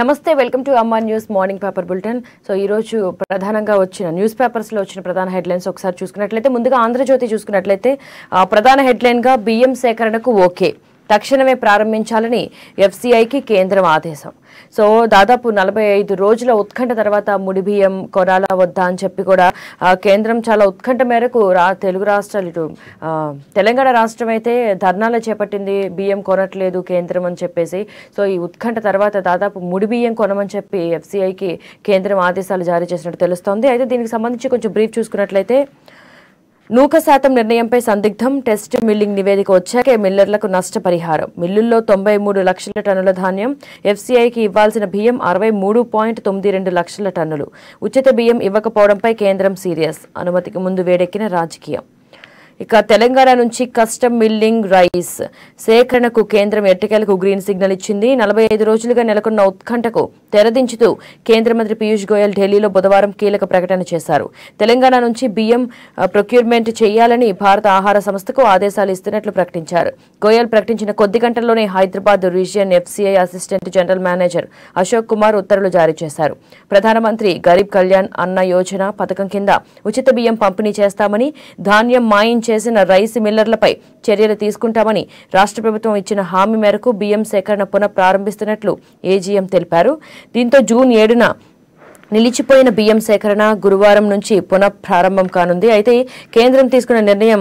నమస్తే welcome to Amma news morning paper bulletin so ఈరోజు ప్రధానంగా వచ్చిన న్యూస్ పేపర్స్లో వచ్చిన ప్రధాన హెడ్లైన్స్ ఒకసారి చూసుకున్నట్లయితే ముందుగా ఆంధ్రజ్యోతి చూసుకున్నట్లయితే ప్రధాన హెడ్లైన్గా బియ్యం సేకరణకు ఓకే తక్షణమే ప్రారంభించాలని ఎఫ్సిఐకి కేంద్రం ఆదేశం సో దాదాపు నలభై ఐదు రోజుల ఉత్కంఠ తర్వాత ముడిబియ్యం కొరాల వద్దా అని చెప్పి కూడా కేంద్రం చాలా ఉత్కంఠ మేరకు రా తెలుగు రాష్ట్రాలు ఇటు తెలంగాణ రాష్ట్రం అయితే ధర్నాలు చేపట్టింది బియ్యం కొనట్లేదు కేంద్రం అని చెప్పేసి సో ఈ ఉత్కంఠ తర్వాత దాదాపు ముడి బియ్యం కొనమని చెప్పి ఎఫ్సిఐకి కేంద్రం ఆదేశాలు జారీ చేసినట్టు తెలుస్తోంది అయితే దీనికి సంబంధించి కొంచెం బ్రీఫ్ చూసుకున్నట్లయితే నూక శాతం నిర్ణయంపై సందిగ్ధం టెస్ట్ మిల్లింగ్ నివేదిక వచ్చాకే మిల్లర్లకు నష్టపరిహారం మిల్లుల్లో తొంభై మూడు లక్షల టన్నుల ధాన్యం ఎఫ్సీఐకి ఇవ్వాల్సిన బియ్యం అరవై మూడు పాయింట్ తొమ్మిది రెండు లక్షల టన్నులు ఉచిత బియ్యం ఇవ్వకపోవడంపై కేంద్రం సీరియస్ అనుమతికి ముందు వేడెక్కిన రాజకీయం ఇక తెలంగాణ నుంచి కస్టమ్ మిల్లింగ్ రైస్ సేకరణకు కేంద్రం ఎట్టకేలకు గ్రీన్ సిగ్నల్ ఇచ్చింది నలభై ఐదు రోజులుగా నెలకొన్న ఉత్కంఠకు తెరదించుతూ కేంద్ర మంత్రి పీయూష్ గోయల్ ఢిల్లీలో బుధవారం కీలక ప్రకటన చేశారు తెలంగాణ నుంచి బియ్యం ప్రొక్యూర్మెంట్ చేయాలని భారత ఆహార సంస్థకు ఆదేశాలు ఇస్తున్నట్లు ప్రకటించారు గోయల్ ప్రకటించిన కొద్ది గంటల్లోనే Hyderabad region FCI assistant general manager Ashok Kumar ఉత్తర్వులు జారీ చేశారు ప్రధానమంత్రి గరీబ్ కళ్యాణ్ అన్న యోజన పథకం కింద ఉచిత బియ్యం పంపిణీ చేస్తామని ధాన్యం మాయించి చేసిన రైస్ మిల్లర్లపై చర్యలు తీసుకుంటామని రాష్ట్ర ప్రభుత్వం ఇచ్చిన హామీ మేరకు బియ్యం సేకరణ పునః ప్రారంభిస్తున్నట్లు ఏజీఎం తెలిపారు దీంతో జూన్ ఏడున నిలిచిపోయిన బియ్యం సేకరణ గురువారం నుంచి పునఃప్రారంభం కానుంది అయితే కేంద్రం తీసుకున్న నిర్ణయం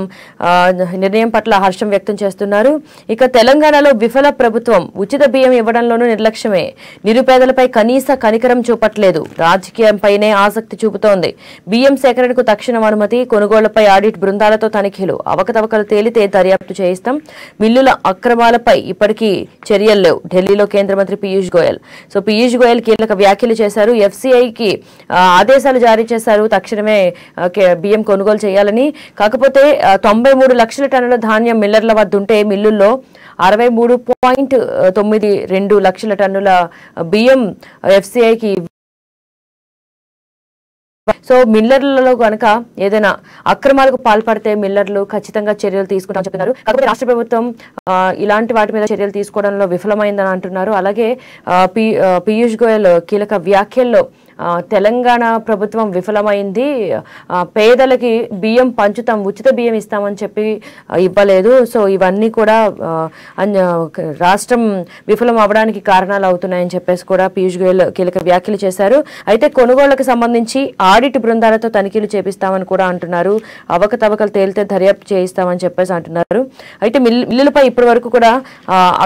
నిర్ణయం పట్ల హర్షం వ్యక్తం చేస్తున్నారు ఇక తెలంగాణలో విఫల ప్రభుత్వం ఉచిత బియ్యం ఇవ్వడంలోనూ నిర్లక్ష్యమే నిరుపేదలపై కనీస కనికరం చూపట్లేదు రాజకీయంపైనే ఆసక్తి చూపుతోంది బియ్యం సేకరణకు తక్షణం అనుమతి కొనుగోళ్లపై ఆడిట్ బృందాలతో తనిఖీలు అవకతవకలు తేలితే దర్యాప్తు చేయిస్తాం మిల్లుల అక్రమాలపై ఇప్పటికీ చర్యలు లేవు ఢిల్లీలో కేంద్ర మంత్రి పీయూష్ గోయల్ సో పీయూష్ గోయల్ కీలక వ్యాఖ్యలు చేశారు ఎఫ్సీఐకి వారికి ఆదేశాలు జారీ చేశారు తక్షణమే బియ్యం కొనుగోలు చేయాలని కాకపోతే తొంభై లక్షల టన్నుల ధాన్యం మిల్లర్ల వద్ద ఉంటే మిల్లుల్లో అరవై మూడు పాయింట్ తొమ్మిది రెండు లక్షల టన్నుల బియ్యం ఎఫ్సిఐకి సో మిల్లర్లలో కనుక ఏదైనా అక్రమాలకు పాల్పడితే మిల్లర్లు ఖచ్చితంగా చర్యలు తీసుకుంటామని చెప్పినారు కాకపోతే రాష్ట్ర ప్రభుత్వం ఇలాంటి వాటి మీద చర్యలు తీసుకోవడంలో విఫలమైందని అంటున్నారు అలాగే పీయూష్ గోయల్ కీలక వ్యాఖ్యల్లో తెలంగాణ ప్రభుత్వం విఫలమైంది పేదలకి బియ్యం పంచుతాం ఉచిత బియ్యం ఇస్తామని చెప్పి ఇవ్వలేదు సో ఇవన్నీ కూడా రాష్ట్రం విఫలం అవడానికి కారణాలు అవుతున్నాయని చెప్పేసి కూడా పీయూష్ గోయల్ కీలక వ్యాఖ్యలు చేశారు అయితే కొనుగోళ్లకు సంబంధించి ఆడిట్ బృందాలతో తనిఖీలు చేపిస్తామని కూడా అంటున్నారు అవకతవకలు తేలితే దర్యాప్తు చేయిస్తామని చెప్పేసి అంటున్నారు అయితే మిల్లులపై ఇప్పటి వరకు కూడా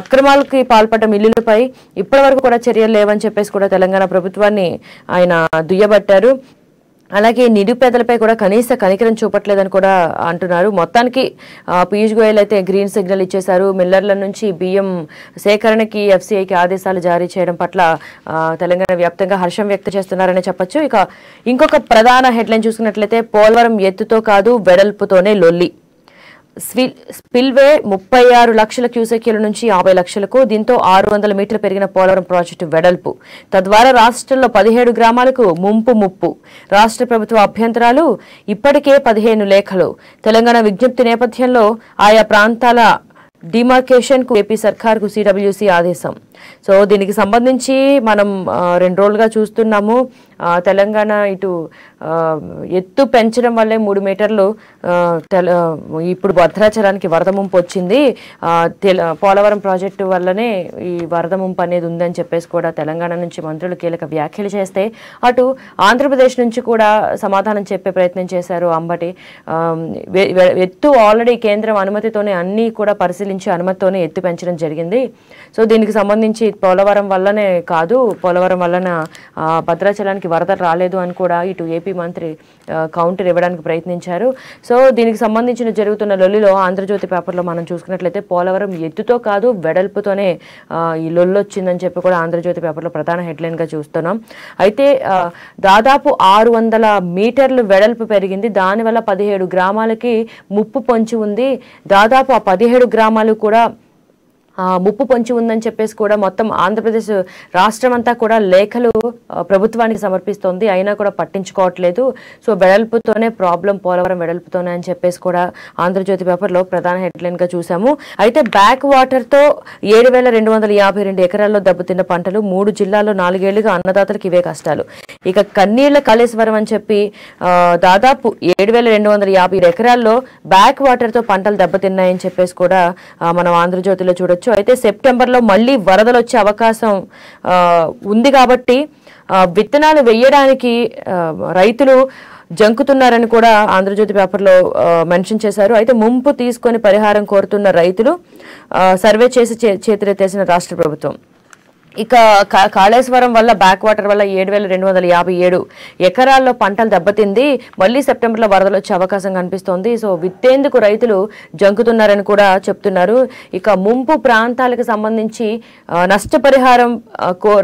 అక్రమాలకి పాల్పడ్డ మిల్లులపై ఇప్పటి వరకు కూడా చర్యలు లేవని చెప్పేసి కూడా తెలంగాణ ప్రభుత్వాన్ని ఆయన దుయ్యబట్టారు అలాగే నిరుపేదలపై కూడా కనీస కనికరం చూపట్లేదని కూడా అంటున్నారు మొత్తానికి పీయూష్ గోయల్ అయితే గ్రీన్ సిగ్నల్ ఇచ్చేశారు మిల్లర్ల నుంచి బియ్యం సేకరణకి ఎఫ్సీఐకి ఆదేశాలు జారీ చేయడం పట్ల తెలంగాణ వ్యాప్తంగా హర్షం వ్యక్తం చేస్తున్నారని చెప్పొచ్చు ఇక ఇంకొక ప్రధాన హెడ్లైన్ చూసుకున్నట్లయితే పోలవరం ఎత్తుతో కాదు వెడల్పుతోనే లొల్లి స్పిల్వే ముప్పై ఆరు లక్షల క్యూసెక్యుల నుంచి యాభై లక్షలకు దీంతో ఆరు వందల మీటర్లు పెరిగిన పోలవరం ప్రాజెక్టు వెడల్పు తద్వారా రాష్ట్రంలో పదిహేడు గ్రామాలకు ముంపు ముప్పు రాష్ట్ర ప్రభుత్వ అభ్యంతరాలు ఇప్పటికే పదిహేను లేఖలు తెలంగాణ విజ్ఞప్తి నేపథ్యంలో ఆయా ప్రాంతాల డిమార్కేషన్కు ఏపీ సర్కార్కు సిడబ్ల్యూసీ ఆదేశం సో దీనికి సంబంధించి మనం రెండు రోజులుగా చూస్తున్నాము తెలంగాణ ఇటు ఎత్తు పెంచడం వల్లే మూడు మీటర్లు ఇప్పుడు భద్రాచలానికి వరద ముంపు వచ్చింది పోలవరం ప్రాజెక్టు వల్లనే ఈ వరద ముంపు అనేది ఉందని చెప్పేసి కూడా తెలంగాణ నుంచి మంత్రులు కీలక వ్యాఖ్యలు చేస్తే అటు ఆంధ్రప్రదేశ్ నుంచి కూడా సమాధానం చెప్పే ప్రయత్నం చేశారు అంబటి ఎత్తు ఆల్రెడీ కేంద్రం అనుమతితోనే అన్నీ కూడా పరిశీలించి అనుమతితోనే ఎత్తు పెంచడం జరిగింది సో దీనికి సంబంధించి పోలవరం వల్లనే కాదు పోలవరం వలన భద్రాచలానికి దీనికి వరదలు రాలేదు అని కూడా ఇటు ఏపీ మంత్రి కౌంటర్ ఇవ్వడానికి ప్రయత్నించారు సో దీనికి సంబంధించిన జరుగుతున్న లొల్లిలో ఆంధ్రజ్యోతి పేపర్లో మనం చూసుకున్నట్లయితే పోలవరం ఎత్తుతో కాదు వెడల్పుతోనే ఈ లొల్లు వచ్చిందని చెప్పి కూడా ఆంధ్రజ్యోతి పేపర్లో ప్రధాన హెడ్లైన్గా చూస్తున్నాం అయితే దాదాపు ఆరు వందల మీటర్లు వెడల్పు పెరిగింది దానివల్ల పదిహేడు గ్రామాలకి ముప్పు పొంచి ఉంది దాదాపు ఆ పదిహేడు గ్రామాలు కూడా ముప్పు పొంచి ఉందని చెప్పేసి కూడా మొత్తం ఆంధ్రప్రదేశ్ రాష్ట్రం అంతా కూడా లేఖలు ప్రభుత్వానికి సమర్పిస్తోంది అయినా కూడా పట్టించుకోవట్లేదు సో వెడల్పుతోనే ప్రాబ్లం పోలవరం వెడల్పుతోనే అని చెప్పేసి కూడా ఆంధ్రజ్యోతి పేపర్లో ప్రధాన హెడ్లైన్గా చూసాము అయితే బ్యాక్ వాటర్తో ఏడు వేల రెండు వందల యాభై రెండు ఎకరాల్లో దెబ్బతిన్న పంటలు మూడు జిల్లాల్లో నాలుగేళ్లుగా అన్నదాతలకు ఇవే కష్టాలు ఇక కన్నీళ్ల కాళేశ్వరం అని చెప్పి దాదాపు ఏడు వేల రెండు వందల యాభై ఎకరాల్లో బ్యాక్ వాటర్తో పంటలు దెబ్బతిన్నాయని చెప్పేసి కూడా మనం ఆంధ్రజ్యోతిలో చూడొచ్చు చెప్పుకోవచ్చు అయితే సెప్టెంబర్లో మళ్ళీ వరదలు వచ్చే అవకాశం ఉంది కాబట్టి విత్తనాలు వేయడానికి రైతులు జంకుతున్నారని కూడా ఆంధ్రజ్యోతి పేపర్లో మెన్షన్ చేశారు అయితే ముంపు తీసుకొని పరిహారం కోరుతున్న రైతులు సర్వే చేసి చేతులెత్తేసిన రాష్ట్ర ప్రభుత్వం ఇక కాళేశ్వరం వల్ల బ్యాక్ వాటర్ వల్ల ఏడు వేల రెండు వందల యాభై ఏడు ఎకరాల్లో పంటలు దెబ్బతింది మళ్ళీ సెప్టెంబర్లో వరదలు వచ్చే అవకాశం కనిపిస్తోంది సో విత్తేందుకు రైతులు జంకుతున్నారని కూడా చెప్తున్నారు ఇక ముంపు ప్రాంతాలకు సంబంధించి నష్టపరిహారం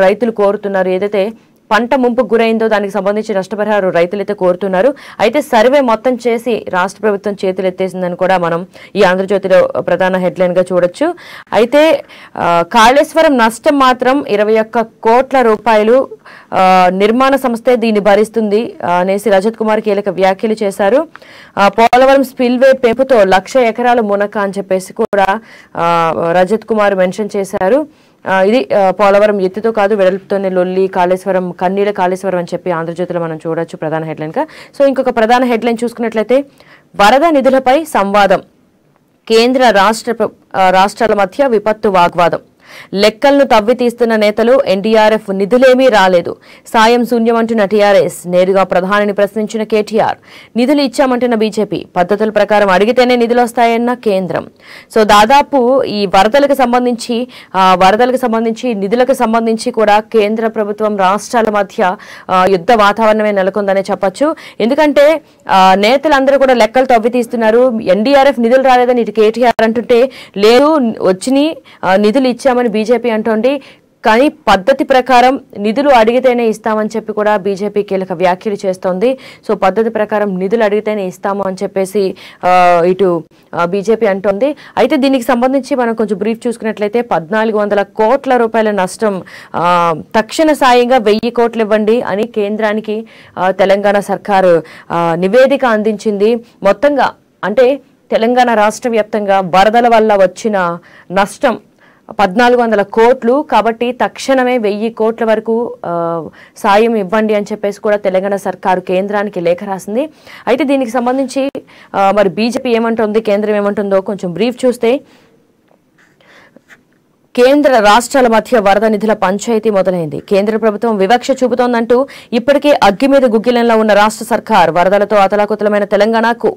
రైతులు కోరుతున్నారు ఏదైతే పంట ముంపు గురైందో దానికి సంబంధించి నష్టపరిహారం రైతులైతే కోరుతున్నారు అయితే సర్వే మొత్తం చేసి రాష్ట్ర ప్రభుత్వం చేతులు ఎత్తేసిందని కూడా మనం ఈ ఆంధ్రజ్యోతిలో ప్రధాన హెడ్లైన్గా చూడొచ్చు అయితే కాళేశ్వరం నష్టం మాత్రం ఇరవై ఒక్క కోట్ల రూపాయలు నిర్మాణ సంస్థే దీన్ని భరిస్తుంది అనేసి రజత్ కుమార్ కీలక వ్యాఖ్యలు చేశారు పోలవరం స్పిల్వే పెంపుతో లక్ష ఎకరాలు మునక అని చెప్పేసి కూడా రజత్ కుమార్ మెన్షన్ చేశారు ఇది పోలవరం ఎత్తుతో కాదు వెడల్పుతోనే లొల్లి కాళేశ్వరం కన్నీల కాళేశ్వరం అని చెప్పి ఆంధ్రజ్యోతిలో మనం చూడొచ్చు ప్రధాన హెడ్లైన్గా సో ఇంకొక ప్రధాన హెడ్లైన్ చూసుకున్నట్లయితే వరద నిధులపై సంవాదం కేంద్ర రాష్ట్ర రాష్ట్రాల మధ్య విపత్తు వాగ్వాదం లెక్కలను తవ్వి తీస్తున్న నేతలు ఎన్డీఆర్ఎఫ్ నిధులేమీ రాలేదు సాయం శూన్యమంటున్న టీఆర్ఎస్ నేరుగా ప్రధానిని ప్రశ్నించిన కేటీఆర్ నిధులు ఇచ్చామంటున్న బీజేపీ పద్ధతుల ప్రకారం అడిగితేనే నిధులు వస్తాయన్న కేంద్రం సో దాదాపు ఈ వరదలకు సంబంధించి వరదలకు సంబంధించి నిధులకు సంబంధించి కూడా కేంద్ర ప్రభుత్వం రాష్ట్రాల మధ్య యుద్ధ వాతావరణమే నెలకొందనే చెప్పొచ్చు ఎందుకంటే నేతలందరూ కూడా లెక్కలు తవ్వి తీస్తున్నారు ఎన్డీఆర్ఎఫ్ నిధులు రాలేదని ఇటు కేటీఆర్ అంటుంటే లేదు వచ్చి నిధులు ఇచ్చామని ఇస్తామని బీజేపీ అంటోంది కానీ పద్ధతి ప్రకారం నిధులు అడిగితేనే ఇస్తామని చెప్పి కూడా బీజేపీ కీలక వ్యాఖ్యలు చేస్తోంది సో పద్ధతి ప్రకారం నిధులు అడిగితేనే ఇస్తాము అని చెప్పేసి ఇటు బీజేపీ అంటోంది అయితే దీనికి సంబంధించి మనం కొంచెం బ్రీఫ్ చూసుకున్నట్లయితే పద్నాలుగు వందల కోట్ల రూపాయల నష్టం తక్షణ సాయంగా వెయ్యి కోట్లు ఇవ్వండి అని కేంద్రానికి తెలంగాణ సర్కారు నివేదిక అందించింది మొత్తంగా అంటే తెలంగాణ రాష్ట్ర వ్యాప్తంగా వరదల వల్ల వచ్చిన నష్టం పద్నాలుగు వందల కోట్లు కాబట్టి తక్షణమే వెయ్యి కోట్ల వరకు సాయం ఇవ్వండి అని చెప్పేసి కూడా తెలంగాణ సర్కారు కేంద్రానికి లేఖ రాసింది అయితే దీనికి సంబంధించి మరి బీజేపీ ఏమంటుంది కేంద్రం ఏమంటుందో కొంచెం బ్రీఫ్ చూస్తే కేంద్ర రాష్ట్రాల మధ్య వరద నిధుల పంచాయతీ మొదలైంది కేంద్ర ప్రభుత్వం వివక్ష చూపుతోందంటూ ఇప్పటికే అగ్గి మీద గుగ్గిలంలో ఉన్న రాష్ట్ర సర్కార్ వరదలతో అతలాకుతలమైన తెలంగాణకు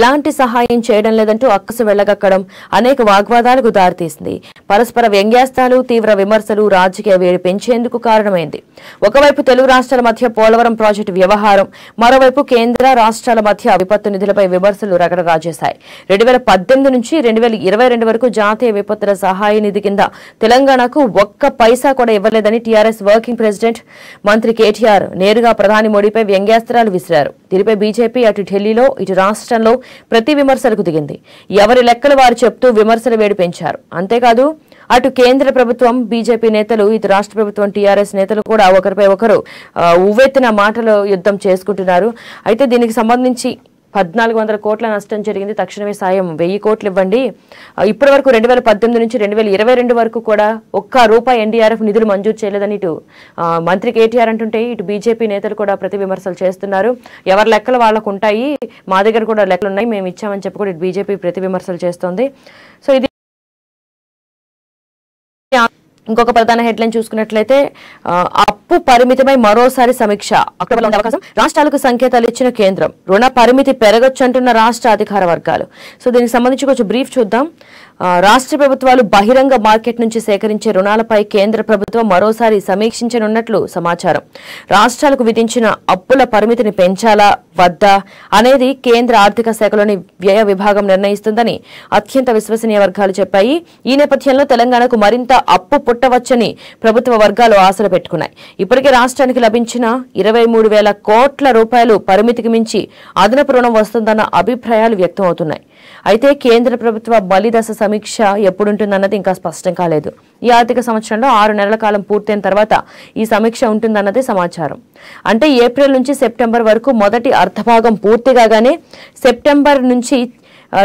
ఎలాంటి సహాయం చేయడం లేదంటూ అక్కసు వెళ్లగక్కడం అనేక వాగ్వాదాలకు దారితీసింది పరస్పర వ్యంగ్యాస్తాలు తీవ్ర విమర్శలు రాజకీయ వేడి పెంచేందుకు కారణమైంది ఒకవైపు తెలుగు రాష్ట్రాల మధ్య పోలవరం ప్రాజెక్టు వ్యవహారం మరోవైపు కేంద్ర రాష్ట్రాల మధ్య విపత్తు నిధులపై విమర్శలు రగడ రాజేశాయి రెండు వేల పద్దెనిమిది నుంచి రెండు వేల ఇరవై రెండు వరకు జాతీయ విపత్తుల సహాయ నిధి కింద తెలంగాణకు ఒక్క పైసా కూడా ఇవ్వలేదని టీఆర్ఎస్ వర్కింగ్ ప్రెసిడెంట్ మంత్రి కేటీఆర్ నేరుగా ప్రధాని మోడీపై వ్యంగ్యాస్త్రాలు విసిరారు దీనిపై బీజేపీ అటు ఢిల్లీలో ఇటు రాష్ట్రంలో ప్రతి విమర్శలకు దిగింది ఎవరి లెక్కలు వారు చెప్తూ విమర్శలు వేడి పెంచారు అంతేకాదు అటు కేంద్ర ప్రభుత్వం బీజేపీ నేతలు ఇటు రాష్ట్ర ప్రభుత్వం టీఆర్ఎస్ నేతలు కూడా ఒకరిపై ఒకరు ఉవ్వెత్తిన మాటలు యుద్ధం చేసుకుంటున్నారు అయితే దీనికి సంబంధించి పద్నాలుగు వందల కోట్ల నష్టం జరిగింది తక్షణమే సాయం వెయ్యి కోట్లు ఇవ్వండి ఇప్పటి వరకు రెండు వేల పద్దెనిమిది నుంచి రెండు వేల ఇరవై రెండు వరకు కూడా ఒక్క రూపాయి ఎన్డీఆర్ఎఫ్ నిధులు మంజూరు చేయలేదని ఇటు మంత్రి కేటీఆర్ అంటుంటే ఇటు బీజేపీ నేతలు కూడా ప్రతి విమర్శలు చేస్తున్నారు ఎవరి లెక్కలు వాళ్ళకు ఉంటాయి మా దగ్గర కూడా లెక్కలు ఉన్నాయి మేము ఇచ్చామని చెప్పి కూడా ఇటు బీజేపీ ప్రతి విమర్శలు చేస్తోంది సో ఇది ఇంకొక ప్రధాన హెడ్లైన్ చూసుకున్నట్లయితే అప్పు పరిమితమై మరోసారి సమీక్ష అవకాశం రాష్ట్రాలకు సంకేతాలు ఇచ్చిన కేంద్రం రుణ పరిమితి పెరగొచ్చంటున్న రాష్ట్ర అధికార వర్గాలు సో దీనికి సంబంధించి కొంచెం బ్రీఫ్ చూద్దాం రాష్ట్ర ప్రభుత్వాలు బహిరంగ మార్కెట్ నుంచి సేకరించే రుణాలపై కేంద్ర ప్రభుత్వం మరోసారి సమీక్షించనున్నట్లు సమాచారం రాష్ట్రాలకు విధించిన అప్పుల పరిమితిని పెంచాలా వద్దా అనేది కేంద్ర ఆర్థిక శాఖలోని వ్యయ విభాగం నిర్ణయిస్తుందని అత్యంత విశ్వసనీయ వర్గాలు చెప్పాయి ఈ నేపథ్యంలో తెలంగాణకు మరింత అప్పు పుట్టవచ్చని ప్రభుత్వ వర్గాలు ఆశలు పెట్టుకున్నాయి ఇప్పటికే రాష్ట్రానికి లభించిన ఇరవై మూడు వేల కోట్ల రూపాయలు పరిమితికి మించి అదనపు రుణం వస్తుందన్న అభిప్రాయాలు వ్యక్తమవుతున్నాయి అయితే కేంద్ర ప్రభుత్వ బలిదశ సమీక్ష ఎప్పుడుంటుందన్నది ఇంకా స్పష్టం కాలేదు ఈ ఆర్థిక సంవత్సరంలో ఆరు నెలల కాలం పూర్తయిన తర్వాత ఈ సమీక్ష ఉంటుందన్నదే సమాచారం అంటే ఏప్రిల్ నుంచి సెప్టెంబర్ వరకు మొదటి అర్ధభాగం పూర్తిగానే సెప్టెంబర్ నుంచి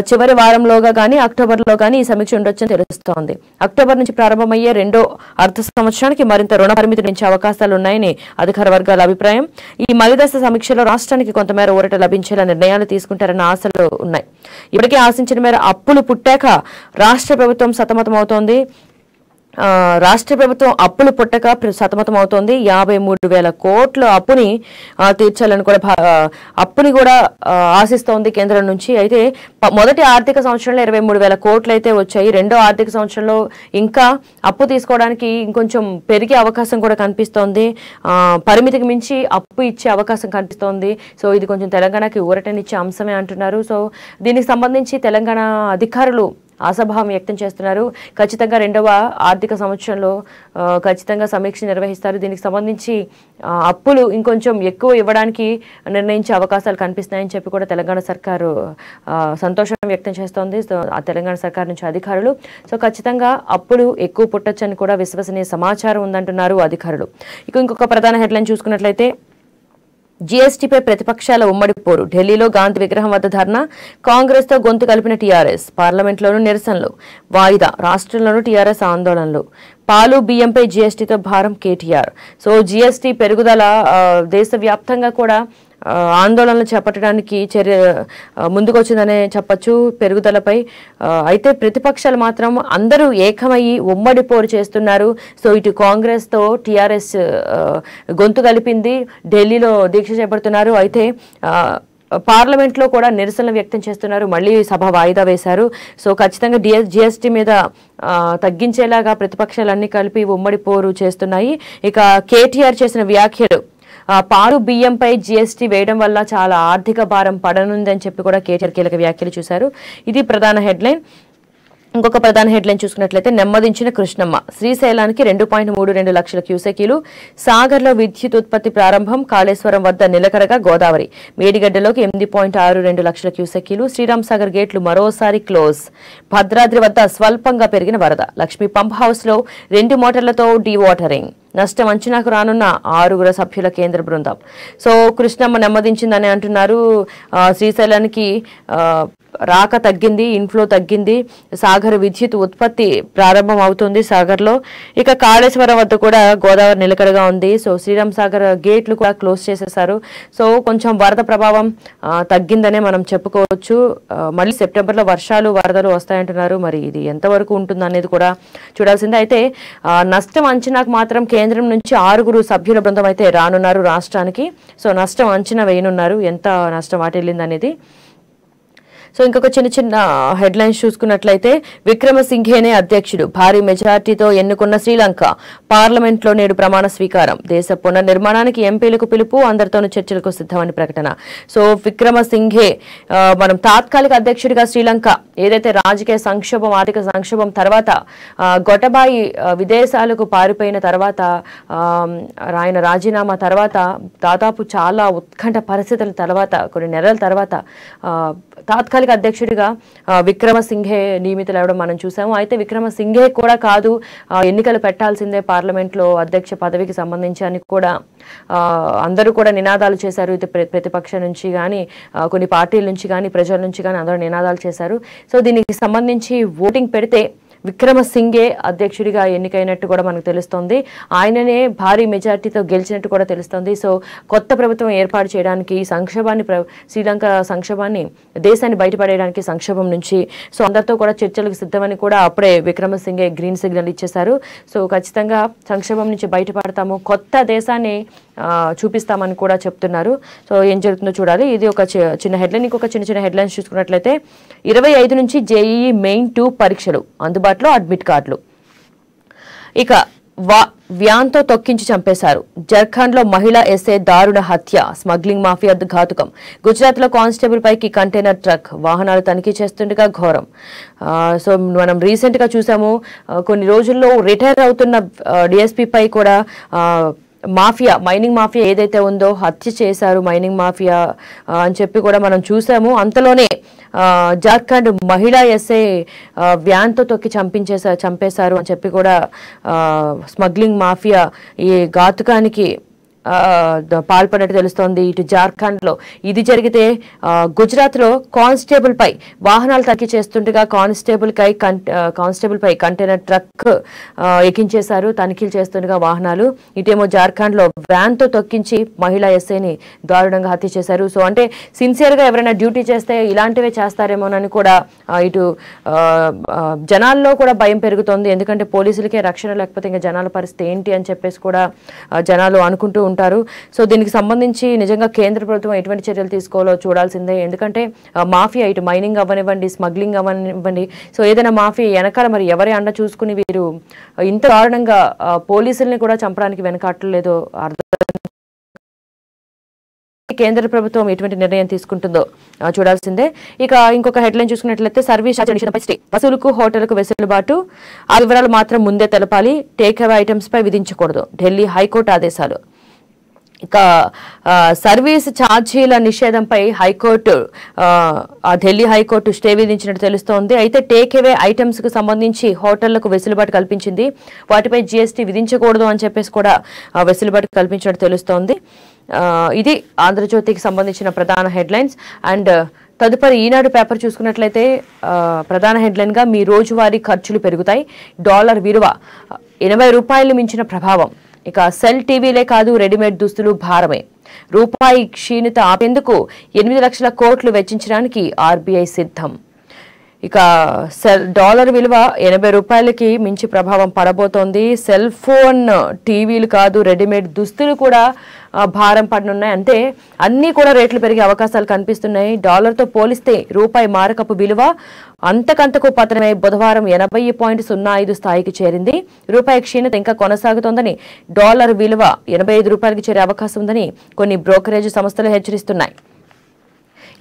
చివరి వారంలోగా కానీ అక్టోబర్లో కానీ ఈ సమీక్ష ఉండొచ్చని తెలుస్తోంది అక్టోబర్ నుంచి ప్రారంభమయ్యే రెండో అర్ధ సంవత్సరానికి మరింత రుణ పరిమితి నుంచి అవకాశాలున్నాయని అధికార వర్గాల అభిప్రాయం ఈ మలిదశ సమీక్షలో రాష్ట్రానికి కొంతమేర ఊరట లభించేలా నిర్ణయాలు తీసుకుంటారన్న ఆశలు ఉన్నాయి ఇప్పటికే ఆశించిన మేర అప్పులు పుట్టాక రాష్ట్ర ప్రభుత్వం సతమతమవుతోంది రాష్ట్ర ప్రభుత్వం అప్పులు పుట్టక సతమతం అవుతోంది యాభై మూడు వేల కోట్ల అప్పుని తీర్చాలని కూడా అప్పుని కూడా ఆశిస్తోంది కేంద్రం నుంచి అయితే మొదటి ఆర్థిక సంవత్సరంలో ఇరవై మూడు వేల కోట్లు అయితే వచ్చాయి రెండో ఆర్థిక సంవత్సరంలో ఇంకా అప్పు తీసుకోవడానికి ఇంకొంచెం పెరిగే అవకాశం కూడా కనిపిస్తోంది పరిమితికి మించి అప్పు ఇచ్చే అవకాశం కనిపిస్తోంది సో ఇది కొంచెం తెలంగాణకి ఊరటనిచ్చే అంశమే అంటున్నారు సో దీనికి సంబంధించి తెలంగాణ అధికారులు ఆశాభావం వ్యక్తం చేస్తున్నారు ఖచ్చితంగా రెండవ ఆర్థిక సంవత్సరంలో ఖచ్చితంగా సమీక్ష నిర్వహిస్తారు దీనికి సంబంధించి అప్పులు ఇంకొంచెం ఎక్కువ ఇవ్వడానికి నిర్ణయించే అవకాశాలు కనిపిస్తున్నాయని చెప్పి కూడా తెలంగాణ సర్కారు సంతోషం వ్యక్తం చేస్తోంది తెలంగాణ సర్కార్ నుంచి అధికారులు సో ఖచ్చితంగా అప్పులు ఎక్కువ పుట్టచ్చని కూడా విశ్వసనీయ సమాచారం ఉందంటున్నారు అధికారులు ఇక ఇంకొక ప్రధాన హెడ్లైన్ చూసుకున్నట్లయితే జీఎస్టీపై ప్రతిపక్షాల ఉమ్మడి పోరు ఢిల్లీలో గాంధీ విగ్రహం వద్ద ధర్నా కాంగ్రెస్తో గొంతు కలిపిన టీఆర్ఎస్ పార్లమెంట్లోనూ నిరసనలు వాయిదా రాష్ట్రంలోనూ టీఆర్ఎస్ ఆందోళనలు పాలు బియ్యంపై జీఎస్టీతో భారం కేటీఆర్ సో జీఎస్టీ పెరుగుదల దేశవ్యాప్తంగా కూడా ఆందోళనలు చేపట్టడానికి చర్య ముందుకొచ్చిందనే చెప్పచ్చు పెరుగుదలపై అయితే ప్రతిపక్షాలు మాత్రం అందరూ ఏకమయ్యి ఉమ్మడి పోరు చేస్తున్నారు సో ఇటు కాంగ్రెస్తో టీఆర్ఎస్ గొంతు కలిపింది ఢిల్లీలో దీక్ష చేపడుతున్నారు అయితే పార్లమెంట్లో కూడా నిరసనలు వ్యక్తం చేస్తున్నారు మళ్ళీ సభ వాయిదా వేశారు సో ఖచ్చితంగా డిఎస్ జిఎస్టీ మీద తగ్గించేలాగా ప్రతిపక్షాలన్నీ కలిపి ఉమ్మడి పోరు చేస్తున్నాయి ఇక కేటీఆర్ చేసిన వ్యాఖ్యలు పాలు బియ్యంపై జీఎస్టీ వేయడం వల్ల చాలా ఆర్థిక భారం పడనుందని చెప్పి కూడా కేటీఆర్ కీలక వ్యాఖ్యలు చూశారు ఇది ప్రధాన హెడ్లైన్ ఇంకొక ప్రధాన హెడ్లైన్ చూసుకున్నట్లయితే నెమ్మదించిన కృష్ణమ్మ శ్రీశైలానికి రెండు పాయింట్ మూడు రెండు లక్షల క్యూసెకీలు సాగర్లో విద్యుత్ ఉత్పత్తి ప్రారంభం కాళేశ్వరం వద్ద నిలకడగా గోదావరి మేడిగడ్డలోకి ఎనిమిది పాయింట్ ఆరు రెండు లక్షల క్యూసెకీలు శ్రీరామ్ సాగర్ గేట్లు మరోసారి క్లోజ్ భద్రాద్రి వద్ద స్వల్పంగా పెరిగిన వరద లక్ష్మీ పంప్ హౌస్లో రెండు మోటార్లతో డీవాటరింగ్ నష్టం అంచనాకు రానున్న ఆరుగురు సభ్యుల కేంద్ర బృందం సో కృష్ణమ్మ నెమ్మదించిందని అంటున్నారు శ్రీశైలానికి రాక తగ్గింది ఇన్ఫ్లో తగ్గింది సాగర్ విద్యుత్ ఉత్పత్తి ప్రారంభం అవుతుంది సాగర్లో ఇక కాళేశ్వరం వద్ద కూడా గోదావరి నిలకడగా ఉంది సో శ్రీరామ్ సాగర్ గేట్లు కూడా క్లోజ్ చేసేసారు సో కొంచెం వరద ప్రభావం తగ్గిందనే మనం చెప్పుకోవచ్చు మళ్ళీ సెప్టెంబర్లో వర్షాలు వరదలు వస్తాయంటున్నారు మరి ఇది ఎంతవరకు ఉంటుంది అనేది కూడా చూడాల్సిందే అయితే నష్టం అంచనాకు మాత్రం కేంద్రం నుంచి ఆరుగురు సభ్యుల బృందం అయితే రానున్నారు రాష్ట్రానికి సో నష్టం అంచనా వేయనున్నారు ఎంత నష్టం వాటిల్లింది అనేది సో ఇంకొక చిన్న చిన్న హెడ్లైన్స్ చూసుకున్నట్లయితే విక్రమసింఘేనే అధ్యక్షుడు భారీ మెజార్టీతో ఎన్నుకున్న శ్రీలంక పార్లమెంట్లో నేడు ప్రమాణ స్వీకారం దేశ పునర్నిర్మాణానికి ఎంపీలకు పిలుపు అందరితోనూ చర్చలకు సిద్ధమని ప్రకటన సో విక్రమసింఘే మనం తాత్కాలిక అధ్యక్షుడిగా శ్రీలంక ఏదైతే రాజకీయ సంక్షోభం ఆర్థిక సంక్షోభం తర్వాత గొటబాయి విదేశాలకు పారిపోయిన తర్వాత ఆయన రాజీనామా తర్వాత దాదాపు చాలా ఉత్కంఠ పరిస్థితుల తర్వాత కొన్ని నెలల తర్వాత తాత్కాలిక తాత్కాలిక అధ్యక్షుడిగా విక్రమసింఘే నియమితులవడం మనం చూసాము అయితే విక్రమసింఘే కూడా కాదు ఎన్నికలు పెట్టాల్సిందే పార్లమెంట్లో అధ్యక్ష పదవికి సంబంధించి అని కూడా అందరూ కూడా నినాదాలు చేశారు ఇది ప్రతిపక్షం నుంచి కానీ కొన్ని పార్టీల నుంచి కానీ ప్రజల నుంచి కానీ అందరూ నినాదాలు చేశారు సో దీనికి సంబంధించి ఓటింగ్ పెడితే విక్రమసింగే అధ్యక్షుడిగా ఎన్నికైనట్టు కూడా మనకు తెలుస్తోంది ఆయననే భారీ మెజార్టీతో గెలిచినట్టు కూడా తెలుస్తోంది సో కొత్త ప్రభుత్వం ఏర్పాటు చేయడానికి సంక్షోభాన్ని శ్రీలంక సంక్షోభాన్ని దేశాన్ని బయటపడేయడానికి సంక్షోభం నుంచి సో అందరితో కూడా చర్చలకు సిద్ధమని కూడా అప్పుడే విక్రమసింగే గ్రీన్ సిగ్నల్ ఇచ్చేశారు సో ఖచ్చితంగా సంక్షోభం నుంచి బయటపడతాము కొత్త దేశాన్ని చూపిస్తామని కూడా చెప్తున్నారు సో ఏం జరుగుతుందో చూడాలి ఇది ఒక చిన్న హెడ్లైన్ ఇంకొక చిన్న చిన్న హెడ్లైన్స్ చూసుకున్నట్లయితే ఇరవై ఐదు నుంచి జేఈఈ మెయిన్ టూ పరీక్షలు అందుబాటులో అడ్మిట్ కార్డులు ఇక వా వ్యాన్తో తొక్కించి చంపేశారు జర్ఖండ్లో మహిళ ఎస్ఏ దారుణ హత్య స్మగ్లింగ్ మాఫియా ఘాతుకం గుజరాత్లో కానిస్టేబుల్ పైకి కంటైనర్ ట్రక్ వాహనాలు తనిఖీ చేస్తుండగా ఘోరం సో మనం రీసెంట్గా చూసాము కొన్ని రోజుల్లో రిటైర్ అవుతున్న డిఎస్పీపై కూడా మాఫియా మైనింగ్ మాఫియా ఏదైతే ఉందో హత్య చేశారు మైనింగ్ మాఫియా అని చెప్పి కూడా మనం చూసాము అంతలోనే జార్ఖండ్ మహిళా ఎస్ఏ వ్యాన్తో తొక్కి చంపించేసారు చంపేశారు అని చెప్పి కూడా స్మగ్లింగ్ మాఫియా ఈ ఘాతుకానికి పాల్పడినట్టు తెలుస్తోంది ఇటు జార్ఖండ్లో ఇది జరిగితే గుజరాత్లో పై వాహనాలు తనిఖీ చేస్తుండగా కానిస్టేబుల్ కానిస్టేబుల్ పై కంటైనర్ ట్రక్ ఎక్కించేశారు తనిఖీలు చేస్తుండగా వాహనాలు ఇటేమో జార్ఖండ్లో వ్యాన్తో తొక్కించి మహిళా ఎస్ఐని దారుణంగా హత్య చేశారు సో అంటే సిన్సియర్గా ఎవరైనా డ్యూటీ చేస్తే ఇలాంటివే చేస్తారేమోనని కూడా ఇటు జనాల్లో కూడా భయం పెరుగుతోంది ఎందుకంటే పోలీసులకే రక్షణ లేకపోతే ఇంకా జనాల పరిస్థితి ఏంటి అని చెప్పేసి కూడా జనాలు అనుకుంటూ ఉంటారు సో దీనికి సంబంధించి నిజంగా కేంద్ర ప్రభుత్వం ఎటువంటి చర్యలు తీసుకోవాలో చూడాల్సిందే ఎందుకంటే మాఫియా ఇటు మైనింగ్ అవ్వనివ్వండి స్మగ్లింగ్ అవ్వనివ్వండి సో ఏదైనా మాఫియా వెనకాల మరి ఎవరి అండ చూసుకుని వీరు ఇంత దారుణంగా పోలీసుల్ని కూడా చంపడానికి వెనకాటలేదో అర్థం కేంద్ర ప్రభుత్వం ఎటువంటి నిర్ణయం తీసుకుంటుందో చూడాల్సిందే ఇక ఇంకొక హెడ్లైన్ చూసుకున్నట్లయితే సర్వీస్ వసూలుకు హోటళ్లకు వెసులుబాటు ఆ వివరాలు మాత్రం ముందే తెలపాలి టేక్ అవే ఐటమ్స్ పై విధించకూడదు ఢిల్లీ హైకోర్టు ఆదేశాలు ఇక సర్వీస్ ఛార్జీల నిషేధంపై హైకోర్టు ఢిల్లీ హైకోర్టు స్టే విధించినట్టు తెలుస్తోంది అయితే టేక్ అవే ఐటమ్స్కు సంబంధించి హోటళ్లకు వెసులుబాటు కల్పించింది వాటిపై జీఎస్టీ విధించకూడదు అని చెప్పేసి కూడా వెసులుబాటు కల్పించినట్టు తెలుస్తోంది ఇది ఆంధ్రజ్యోతికి సంబంధించిన ప్రధాన హెడ్లైన్స్ అండ్ తదుపరి ఈనాడు పేపర్ చూసుకున్నట్లయితే ప్రధాన హెడ్లైన్గా మీ రోజువారీ ఖర్చులు పెరుగుతాయి డాలర్ విలువ ఎనభై రూపాయలు మించిన ప్రభావం ఇక సెల్ టీవీలే కాదు రెడీమేడ్ దుస్తులు భారమే రూపాయి క్షీణత ఆపేందుకు ఎనిమిది లక్షల కోట్లు వెచ్చించడానికి ఆర్బీఐ సిద్ధం ఇక సెల్ డాలర్ విలువ ఎనభై రూపాయలకి మించి ప్రభావం పడబోతోంది సెల్ ఫోన్ టీవీలు కాదు రెడీమేడ్ దుస్తులు కూడా భారం పడనున్నాయి అంటే అన్నీ కూడా రేట్లు పెరిగే అవకాశాలు కనిపిస్తున్నాయి డాలర్తో పోలిస్తే రూపాయి మారకపు విలువ అంతకంతకు పతనమై బుధవారం ఎనభై పాయింట్ సున్నా ఐదు స్థాయికి చేరింది రూపాయి క్షీణత ఇంకా కొనసాగుతోందని డాలర్ విలువ ఎనభై ఐదు చేరే అవకాశం ఉందని కొన్ని బ్రోకరేజ్ సంస్థలు హెచ్చరిస్తున్నాయి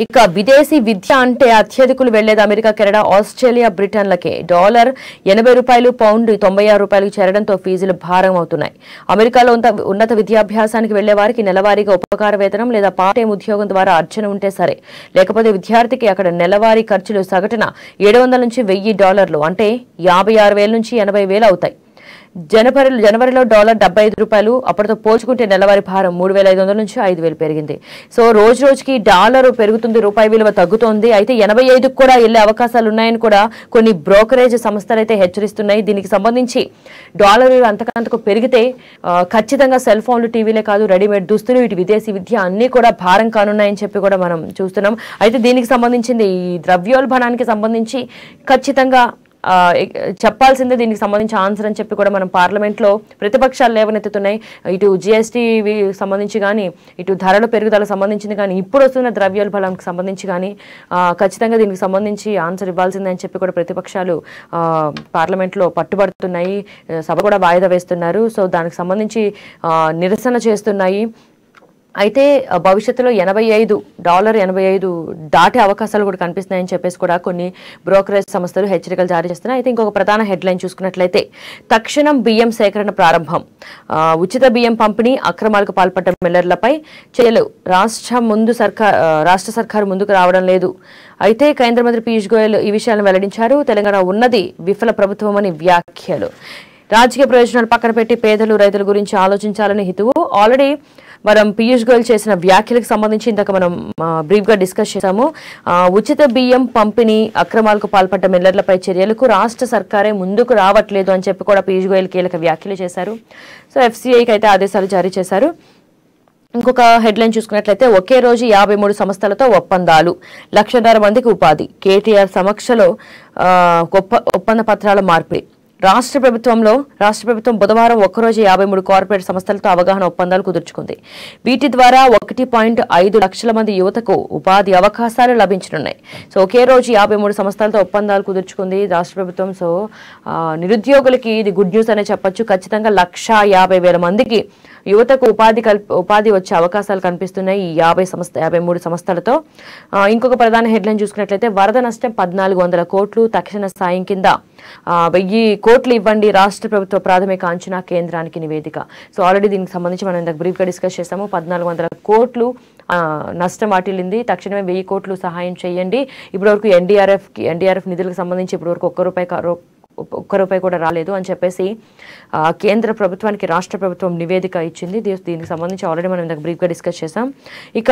ఇక విదేశీ విద్య అంటే అత్యధికులు వెళ్లేది అమెరికా కెనడా ఆస్ట్రేలియా బ్రిటన్లకే డాలర్ ఎనభై రూపాయలు పౌండ్ తొంభై ఆరు రూపాయలకు చేరడంతో ఫీజులు భారం అవుతున్నాయి అమెరికాలో ఉన్నత విద్యాభ్యాసానికి వెళ్లే వారికి నెలవారీగా ఉపకార వేతనం లేదా పార్ట్ టైం ఉద్యోగం ద్వారా అర్చన ఉంటే సరే లేకపోతే విద్యార్థికి అక్కడ నెలవారీ ఖర్చులు సగటున ఏడు వందల నుంచి వెయ్యి డాలర్లు అంటే యాభై ఆరు వేల నుంచి ఎనభై వేలు అవుతాయి జనవరి జనవరిలో డాలర్ డెబ్బై ఐదు రూపాయలు అప్పటితో పోల్చుకుంటే నెలవారి భారం మూడు వేల ఐదు వందల నుంచి ఐదు వేలు పెరిగింది సో రోజు రోజుకి డాలర్ పెరుగుతుంది రూపాయి విలువ తగ్గుతోంది అయితే ఎనభై ఐదుకు కూడా వెళ్ళే అవకాశాలు ఉన్నాయని కూడా కొన్ని బ్రోకరేజ్ సంస్థలు అయితే హెచ్చరిస్తున్నాయి దీనికి సంబంధించి డాలర్ విలువ అంతకంతకు పెరిగితే ఖచ్చితంగా సెల్ ఫోన్లు టీవీలే కాదు రెడీమేడ్ దుస్తులు ఇటు విదేశీ విద్య అన్నీ కూడా భారం కానున్నాయని చెప్పి కూడా మనం చూస్తున్నాం అయితే దీనికి సంబంధించింది ఈ ద్రవ్యోల్బణానికి సంబంధించి ఖచ్చితంగా చెప్పాల్సిందే దీనికి సంబంధించి ఆన్సర్ అని చెప్పి కూడా మనం పార్లమెంట్లో ప్రతిపక్షాలు లేవనెత్తుతున్నాయి ఇటు జిఎస్టీ సంబంధించి కానీ ఇటు ధరల పెరుగుదల సంబంధించింది కానీ ఇప్పుడు వస్తున్న ద్రవ్యోల్బణంకి సంబంధించి కానీ ఖచ్చితంగా దీనికి సంబంధించి ఆన్సర్ ఇవ్వాల్సిందే అని చెప్పి కూడా ప్రతిపక్షాలు పార్లమెంట్లో పట్టుబడుతున్నాయి సభ కూడా వాయిదా వేస్తున్నారు సో దానికి సంబంధించి నిరసన చేస్తున్నాయి అయితే భవిష్యత్తులో ఎనభై ఐదు డాలర్ ఎనభై ఐదు దాటే అవకాశాలు కూడా కనిపిస్తున్నాయని చెప్పేసి కూడా కొన్ని బ్రోకరేజ్ సంస్థలు హెచ్చరికలు జారీ చేస్తున్నాయి అయితే ఇంకొక ప్రధాన హెడ్లైన్ చూసుకున్నట్లయితే తక్షణం బియ్యం సేకరణ ప్రారంభం ఉచిత బియ్యం పంపిణీ అక్రమాలకు పాల్పడ్డ మిల్లర్లపై చర్యలు రాష్ట్ర ముందు సర్కార్ రాష్ట్ర సర్కారు ముందుకు రావడం లేదు అయితే కేంద్ర మంత్రి పీయూష్ గోయల్ ఈ విషయాలను వెల్లడించారు తెలంగాణ ఉన్నది విఫల ప్రభుత్వం వ్యాఖ్యలు రాజకీయ ప్రయోజనాలు పక్కన పెట్టి పేదలు రైతుల గురించి ఆలోచించాలని హితువు ఆల్రెడీ మనం పీయూష్ గోయల్ చేసిన వ్యాఖ్యలకు సంబంధించి ఇంతక మనం బ్రీఫ్గా డిస్కస్ చేశాము ఉచిత బియ్యం పంపిణీ అక్రమాలకు పాల్పడ్డ మిల్లర్లపై చర్యలకు రాష్ట్ర సర్కారే ముందుకు రావట్లేదు అని చెప్పి కూడా పీయూష్ గోయల్ కీలక వ్యాఖ్యలు చేశారు సో ఎఫ్సీఐకి అయితే ఆదేశాలు జారీ చేశారు ఇంకొక హెడ్లైన్ చూసుకున్నట్లయితే ఒకే రోజు యాభై మూడు సంస్థలతో ఒప్పందాలు లక్షన్నర మందికి ఉపాధి కేటీఆర్ సమక్షలో ఒప్పంద పత్రాల మార్పిడి రాష్ట్ర ప్రభుత్వంలో రాష్ట్ర ప్రభుత్వం బుధవారం ఒక్కరోజు యాభై మూడు కార్పొరేట్ సంస్థలతో అవగాహన ఒప్పందాలు కుదుర్చుకుంది వీటి ద్వారా ఒకటి పాయింట్ ఐదు లక్షల మంది యువతకు ఉపాధి అవకాశాలు లభించనున్నాయి సో ఒకే రోజు యాభై మూడు సంస్థలతో ఒప్పందాలు కుదుర్చుకుంది రాష్ట్ర ప్రభుత్వం సో నిరుద్యోగులకి ఇది గుడ్ న్యూస్ అనే చెప్పొచ్చు ఖచ్చితంగా లక్ష యాభై వేల మందికి యువతకు ఉపాధి ఉపాధి వచ్చే అవకాశాలు కనిపిస్తున్నాయి ఈ యాభై సంస్థ యాభై మూడు సంస్థలతో ఇంకొక ప్రధాన హెడ్లైన్ చూసుకున్నట్లయితే వరద నష్టం పద్నాలుగు వందల కోట్లు తక్షణ సాయం కింద వెయ్యి కోట్లు ఇవ్వండి రాష్ట్ర ప్రభుత్వ ప్రాథమిక అంచనా కేంద్రానికి నివేదిక సో ఆల్రెడీ దీనికి సంబంధించి మనం ఇందాక బ్రీఫ్గా డిస్కస్ చేస్తాము పద్నాలుగు వందల కోట్లు నష్టం వాటిల్లింది తక్షణమే వెయ్యి కోట్లు సహాయం చేయండి ఇప్పటివరకు ఎన్డీఆర్ఎఫ్కి ఎన్డీఆర్ఎఫ్ నిధులకు సంబంధించి ఇప్పటివరకు ఒక్క రూపాయి ఒక్క రూపాయి కూడా రాలేదు అని చెప్పేసి కేంద్ర ప్రభుత్వానికి రాష్ట్ర ప్రభుత్వం నివేదిక ఇచ్చింది దీనికి సంబంధించి ఆల్రెడీ మనం ఇంత బ్రీఫ్గా డిస్కస్ చేసాం ఇక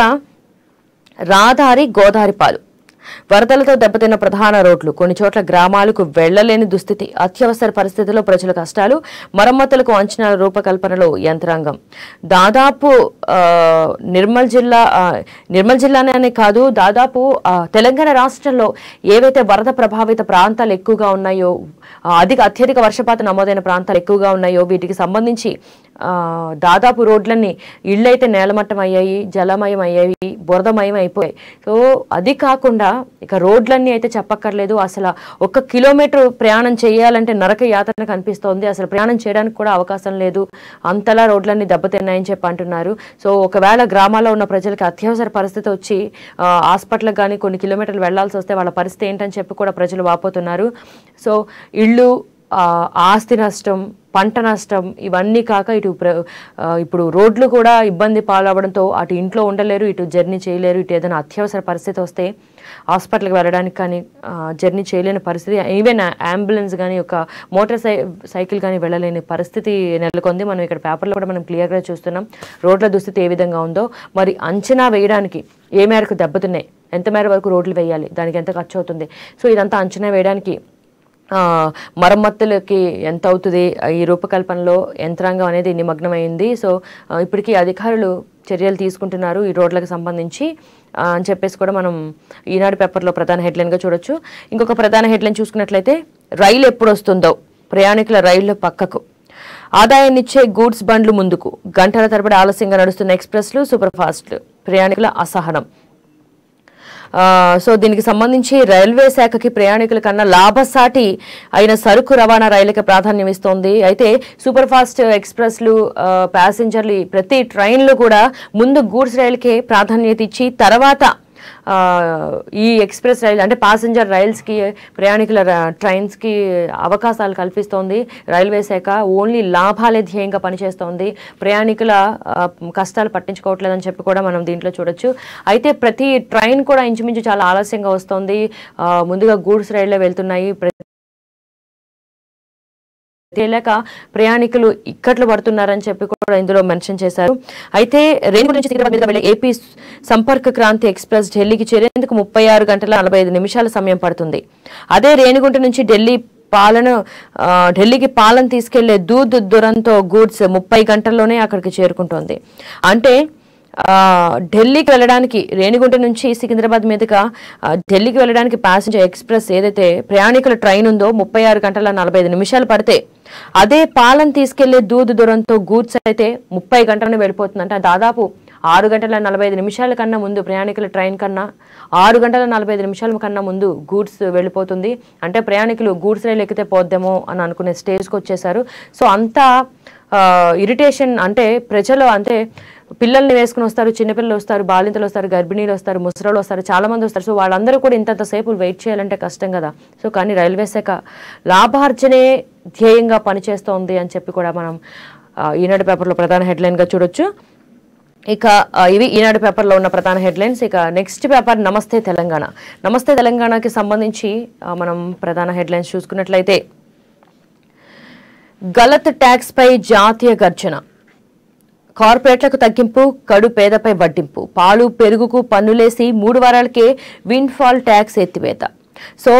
రాధారి గోదావరి పాలు వరదలతో దెబ్బతిన్న ప్రధాన రోడ్లు కొన్ని చోట్ల గ్రామాలకు వెళ్లలేని దుస్థితి అత్యవసర పరిస్థితుల్లో ప్రజల కష్టాలు మరమ్మతులకు అంచనా రూపకల్పనలో యంత్రాంగం దాదాపు నిర్మల్ జిల్లా నిర్మల్ జిల్లానే కాదు దాదాపు తెలంగాణ రాష్ట్రంలో ఏవైతే వరద ప్రభావిత ప్రాంతాలు ఎక్కువగా ఉన్నాయో అధిక అత్యధిక వర్షపాతం నమోదైన ప్రాంతాలు ఎక్కువగా ఉన్నాయో వీటికి సంబంధించి దాదాపు రోడ్లన్నీ ఇళ్ళైతే నేలమట్టం అయ్యాయి జలమయం అయ్యాయి బురదమయం అయిపోయాయి సో అది కాకుండా ఇక రోడ్లన్నీ అయితే చెప్పక్కర్లేదు అసలు ఒక కిలోమీటర్ ప్రయాణం చేయాలంటే నరక యాతన కనిపిస్తోంది అసలు ప్రయాణం చేయడానికి కూడా అవకాశం లేదు అంతలా రోడ్లన్నీ దెబ్బతిన్నాయని చెప్పి అంటున్నారు సో ఒకవేళ గ్రామాల్లో ఉన్న ప్రజలకి అత్యవసర పరిస్థితి వచ్చి హాస్పిటల్కి కానీ కొన్ని కిలోమీటర్లు వెళ్లాల్సి వస్తే వాళ్ళ పరిస్థితి ఏంటని చెప్పి కూడా ప్రజలు వాపోతున్నారు సో ఇళ్ళు ఆస్తి నష్టం పంట నష్టం ఇవన్నీ కాక ఇటు ఇప్పుడు రోడ్లు కూడా ఇబ్బంది పాలవడంతో అటు ఇంట్లో ఉండలేరు ఇటు జర్నీ చేయలేరు ఇటు ఏదైనా అత్యవసర పరిస్థితి వస్తే హాస్పిటల్కి వెళ్ళడానికి కానీ జర్నీ చేయలేని పరిస్థితి ఈవెన్ అంబులెన్స్ కానీ ఒక మోటార్ సై సైకిల్ కానీ వెళ్ళలేని పరిస్థితి నెలకొంది మనం ఇక్కడ పేపర్లో కూడా మనం క్లియర్గా చూస్తున్నాం రోడ్ల దుస్థితి ఏ విధంగా ఉందో మరి అంచనా వేయడానికి ఏ మేరకు దెబ్బతున్నాయి ఎంత మేర వరకు రోడ్లు వేయాలి దానికి ఎంత ఖర్చు అవుతుంది సో ఇదంతా అంచనా వేయడానికి మరమ్మతులకి ఎంత అవుతుంది ఈ రూపకల్పనలో యంత్రాంగం అనేది నిమగ్నమైంది సో ఇప్పటికీ అధికారులు చర్యలు తీసుకుంటున్నారు ఈ రోడ్లకు సంబంధించి అని చెప్పేసి కూడా మనం ఈనాడు పేపర్లో ప్రధాన హెడ్లైన్గా చూడొచ్చు ఇంకొక ప్రధాన హెడ్లైన్ చూసుకున్నట్లయితే రైలు ఎప్పుడు వస్తుందో ప్రయాణికుల రైళ్ల పక్కకు ఆదాయాన్నిచ్చే గూడ్స్ బండ్లు ముందుకు గంటల తరబడి ఆలస్యంగా నడుస్తున్న ఎక్స్ప్రెస్లు సూపర్ఫాస్ట్లు ప్రయాణికుల అసహనం సో దీనికి సంబంధించి రైల్వే శాఖకి ప్రయాణికుల కన్నా లాభసాటి అయిన సరుకు రవాణా రైలుకి ప్రాధాన్యం ఇస్తోంది అయితే సూపర్ ఫాస్ట్ ఎక్స్ప్రెస్లు ప్యాసింజర్లు ప్రతి ట్రైన్లు కూడా ముందు గూడ్స్ రైలుకే ప్రాధాన్యత ఇచ్చి తర్వాత ఈ ఎక్స్ప్రెస్ రైలు అంటే ప్యాసింజర్ రైల్స్కి ప్రయాణికుల ట్రైన్స్కి అవకాశాలు కల్పిస్తోంది రైల్వే శాఖ ఓన్లీ లాభాలే ధ్యేయంగా పనిచేస్తోంది ప్రయాణికుల కష్టాలు పట్టించుకోవట్లేదని చెప్పి కూడా మనం దీంట్లో చూడొచ్చు అయితే ప్రతి ట్రైన్ కూడా ఇంచుమించు చాలా ఆలస్యంగా వస్తోంది ముందుగా గూడ్స్ రైల్లో వెళ్తున్నాయి తెలియక ప్రయాణికులు ఇక్కట్లు పడుతున్నారని చెప్పి కూడా ఇందులో మెన్షన్ చేశారు అయితే రేణుగుంట నుంచి ఏపీ సంపర్క్ క్రాంతి ఎక్స్ప్రెస్ ఢిల్లీకి చేరేందుకు ముప్పై ఆరు గంటల నలభై ఐదు నిమిషాల సమయం పడుతుంది అదే రేణిగుంట నుంచి ఢిల్లీ పాలను ఢిల్లీకి పాలన తీసుకెళ్లే దూద్ దురంతో గూడ్స్ ముప్పై గంటల్లోనే అక్కడికి చేరుకుంటోంది అంటే ఢిల్లీకి వెళ్ళడానికి రేణిగుంట నుంచి సికింద్రాబాద్ మీదుగా ఢిల్లీకి వెళ్ళడానికి ప్యాసింజర్ ఎక్స్ప్రెస్ ఏదైతే ప్రయాణికుల ట్రైన్ ఉందో ముప్పై ఆరు గంటల నలభై ఐదు నిమిషాలు పడితే అదే పాలన తీసుకెళ్లే దూదు దూరంతో గూడ్స్ అయితే ముప్పై గంటలను వెళ్ళిపోతుందంట దాదాపు ఆరు గంటల నలభై ఐదు నిమిషాల కన్నా ముందు ప్రయాణికుల ట్రైన్ కన్నా ఆరు గంటల నలభై ఐదు నిమిషాల కన్నా ముందు గూడ్స్ వెళ్ళిపోతుంది అంటే ప్రయాణికులు గూడ్స్ రైలు ఎక్కితే పోద్దేమో అని అనుకునే స్టేజ్కి వచ్చేసారు సో అంతా ఇరిటేషన్ అంటే ప్రజలు అంటే పిల్లల్ని వేసుకుని వస్తారు చిన్నపిల్లలు వస్తారు బాలింతలు వస్తారు గర్భిణీలు వస్తారు ముసరాలు వస్తారు చాలామంది వస్తారు సో వాళ్ళందరూ కూడా ఇంతంతసేపు వెయిట్ చేయాలంటే కష్టం కదా సో కానీ రైల్వే శాఖ లాభార్జనే ధ్యేయంగా పనిచేస్తోంది అని చెప్పి కూడా మనం ఈనాడు పేపర్లో ప్రధాన హెడ్లైన్గా చూడొచ్చు ఇక ఇవి ఈనాడు పేపర్లో ఉన్న ప్రధాన హెడ్లైన్స్ ఇక నెక్స్ట్ పేపర్ నమస్తే తెలంగాణ నమస్తే తెలంగాణకి సంబంధించి మనం ప్రధాన హెడ్లైన్స్ చూసుకున్నట్లయితే గలత్ ట్యాక్స్పై జాతీయ గర్జన కార్పొరేట్లకు తగ్గింపు కడు పేదపై వడ్డింపు పాలు పెరుగుకు పన్నులేసి మూడు వారాలకే విన్ఫాల్ ట్యాక్స్ ఎత్తివేత సో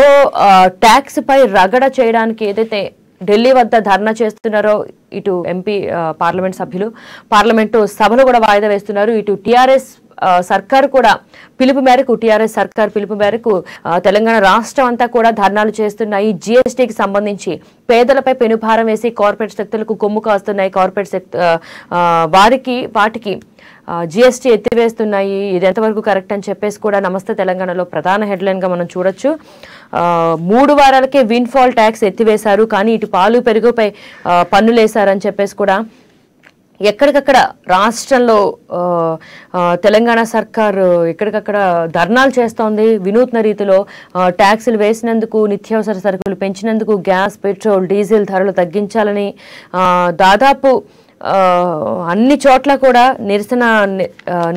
ట్యాక్స్ పై రగడ చేయడానికి ఏదైతే ఢిల్లీ వద్ద ధర్నా చేస్తున్నారో ఇటు ఎంపీ పార్లమెంట్ సభ్యులు పార్లమెంటు సభలు కూడా వాయిదా వేస్తున్నారు ఇటు టీఆర్ఎస్ సర్కార్ కూడా పిలుపు మేరకు టీఆర్ఎస్ సర్కార్ పిలుపు మేరకు తెలంగాణ రాష్ట్రం అంతా కూడా ధర్నాలు చేస్తున్నాయి జిఎస్టికి సంబంధించి పేదలపై పెనుభారం వేసి కార్పొరేట్ శక్తులకు కొమ్ము కాస్తున్నాయి కార్పొరేట్ శక్తి వారికి వాటికి జిఎస్టీ ఎత్తివేస్తున్నాయి ఇది ఎంతవరకు కరెక్ట్ అని చెప్పేసి కూడా నమస్తే తెలంగాణలో ప్రధాన హెడ్లైన్గా మనం చూడొచ్చు మూడు వారాలకే విన్ఫాల్ ట్యాక్స్ ఎత్తివేశారు కానీ ఇటు పాలు పెరుగుపై పన్నులేశారని చెప్పేసి కూడా ఎక్కడికక్కడ రాష్ట్రంలో తెలంగాణ సర్కారు ఎక్కడికక్కడ ధర్నాలు చేస్తోంది వినూత్న రీతిలో ట్యాక్సులు వేసినందుకు నిత్యావసర సరుకులు పెంచినందుకు గ్యాస్ పెట్రోల్ డీజిల్ ధరలు తగ్గించాలని దాదాపు అన్ని చోట్ల కూడా నిరసన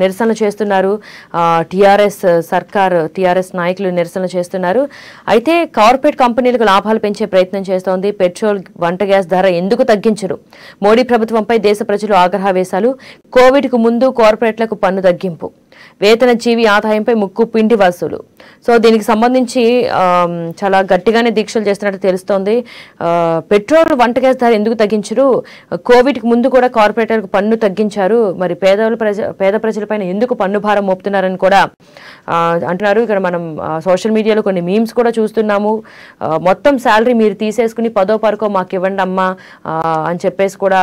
నిరసన చేస్తున్నారు టీఆర్ఎస్ సర్కార్ టీఆర్ఎస్ నాయకులు నిరసన చేస్తున్నారు అయితే కార్పొరేట్ కంపెనీలకు లాభాలు పెంచే ప్రయత్నం చేస్తోంది పెట్రోల్ వంట గ్యాస్ ధర ఎందుకు తగ్గించరు మోడీ ప్రభుత్వంపై దేశ ప్రజలు ఆగ్రహ వేశాలు కోవిడ్కు ముందు కార్పొరేట్లకు పన్ను తగ్గింపు వేతన జీవి ఆదాయంపై ముక్కు పిండి వసూలు సో దీనికి సంబంధించి చాలా గట్టిగానే దీక్షలు చేస్తున్నట్టు తెలుస్తోంది పెట్రోల్ వంట గ్యాస్ ధర ఎందుకు తగ్గించరు కోవిడ్కి ముందు కూడా కార్పొరేటర్లకు పన్ను తగ్గించారు మరి పేదల ప్రజ పేద ప్రజలపైన ఎందుకు పన్ను భారం మోపుతున్నారని కూడా అంటున్నారు ఇక్కడ మనం సోషల్ మీడియాలో కొన్ని మీమ్స్ కూడా చూస్తున్నాము మొత్తం శాలరీ మీరు తీసేసుకుని పదో పరకో మాకు ఇవ్వండి అమ్మా అని చెప్పేసి కూడా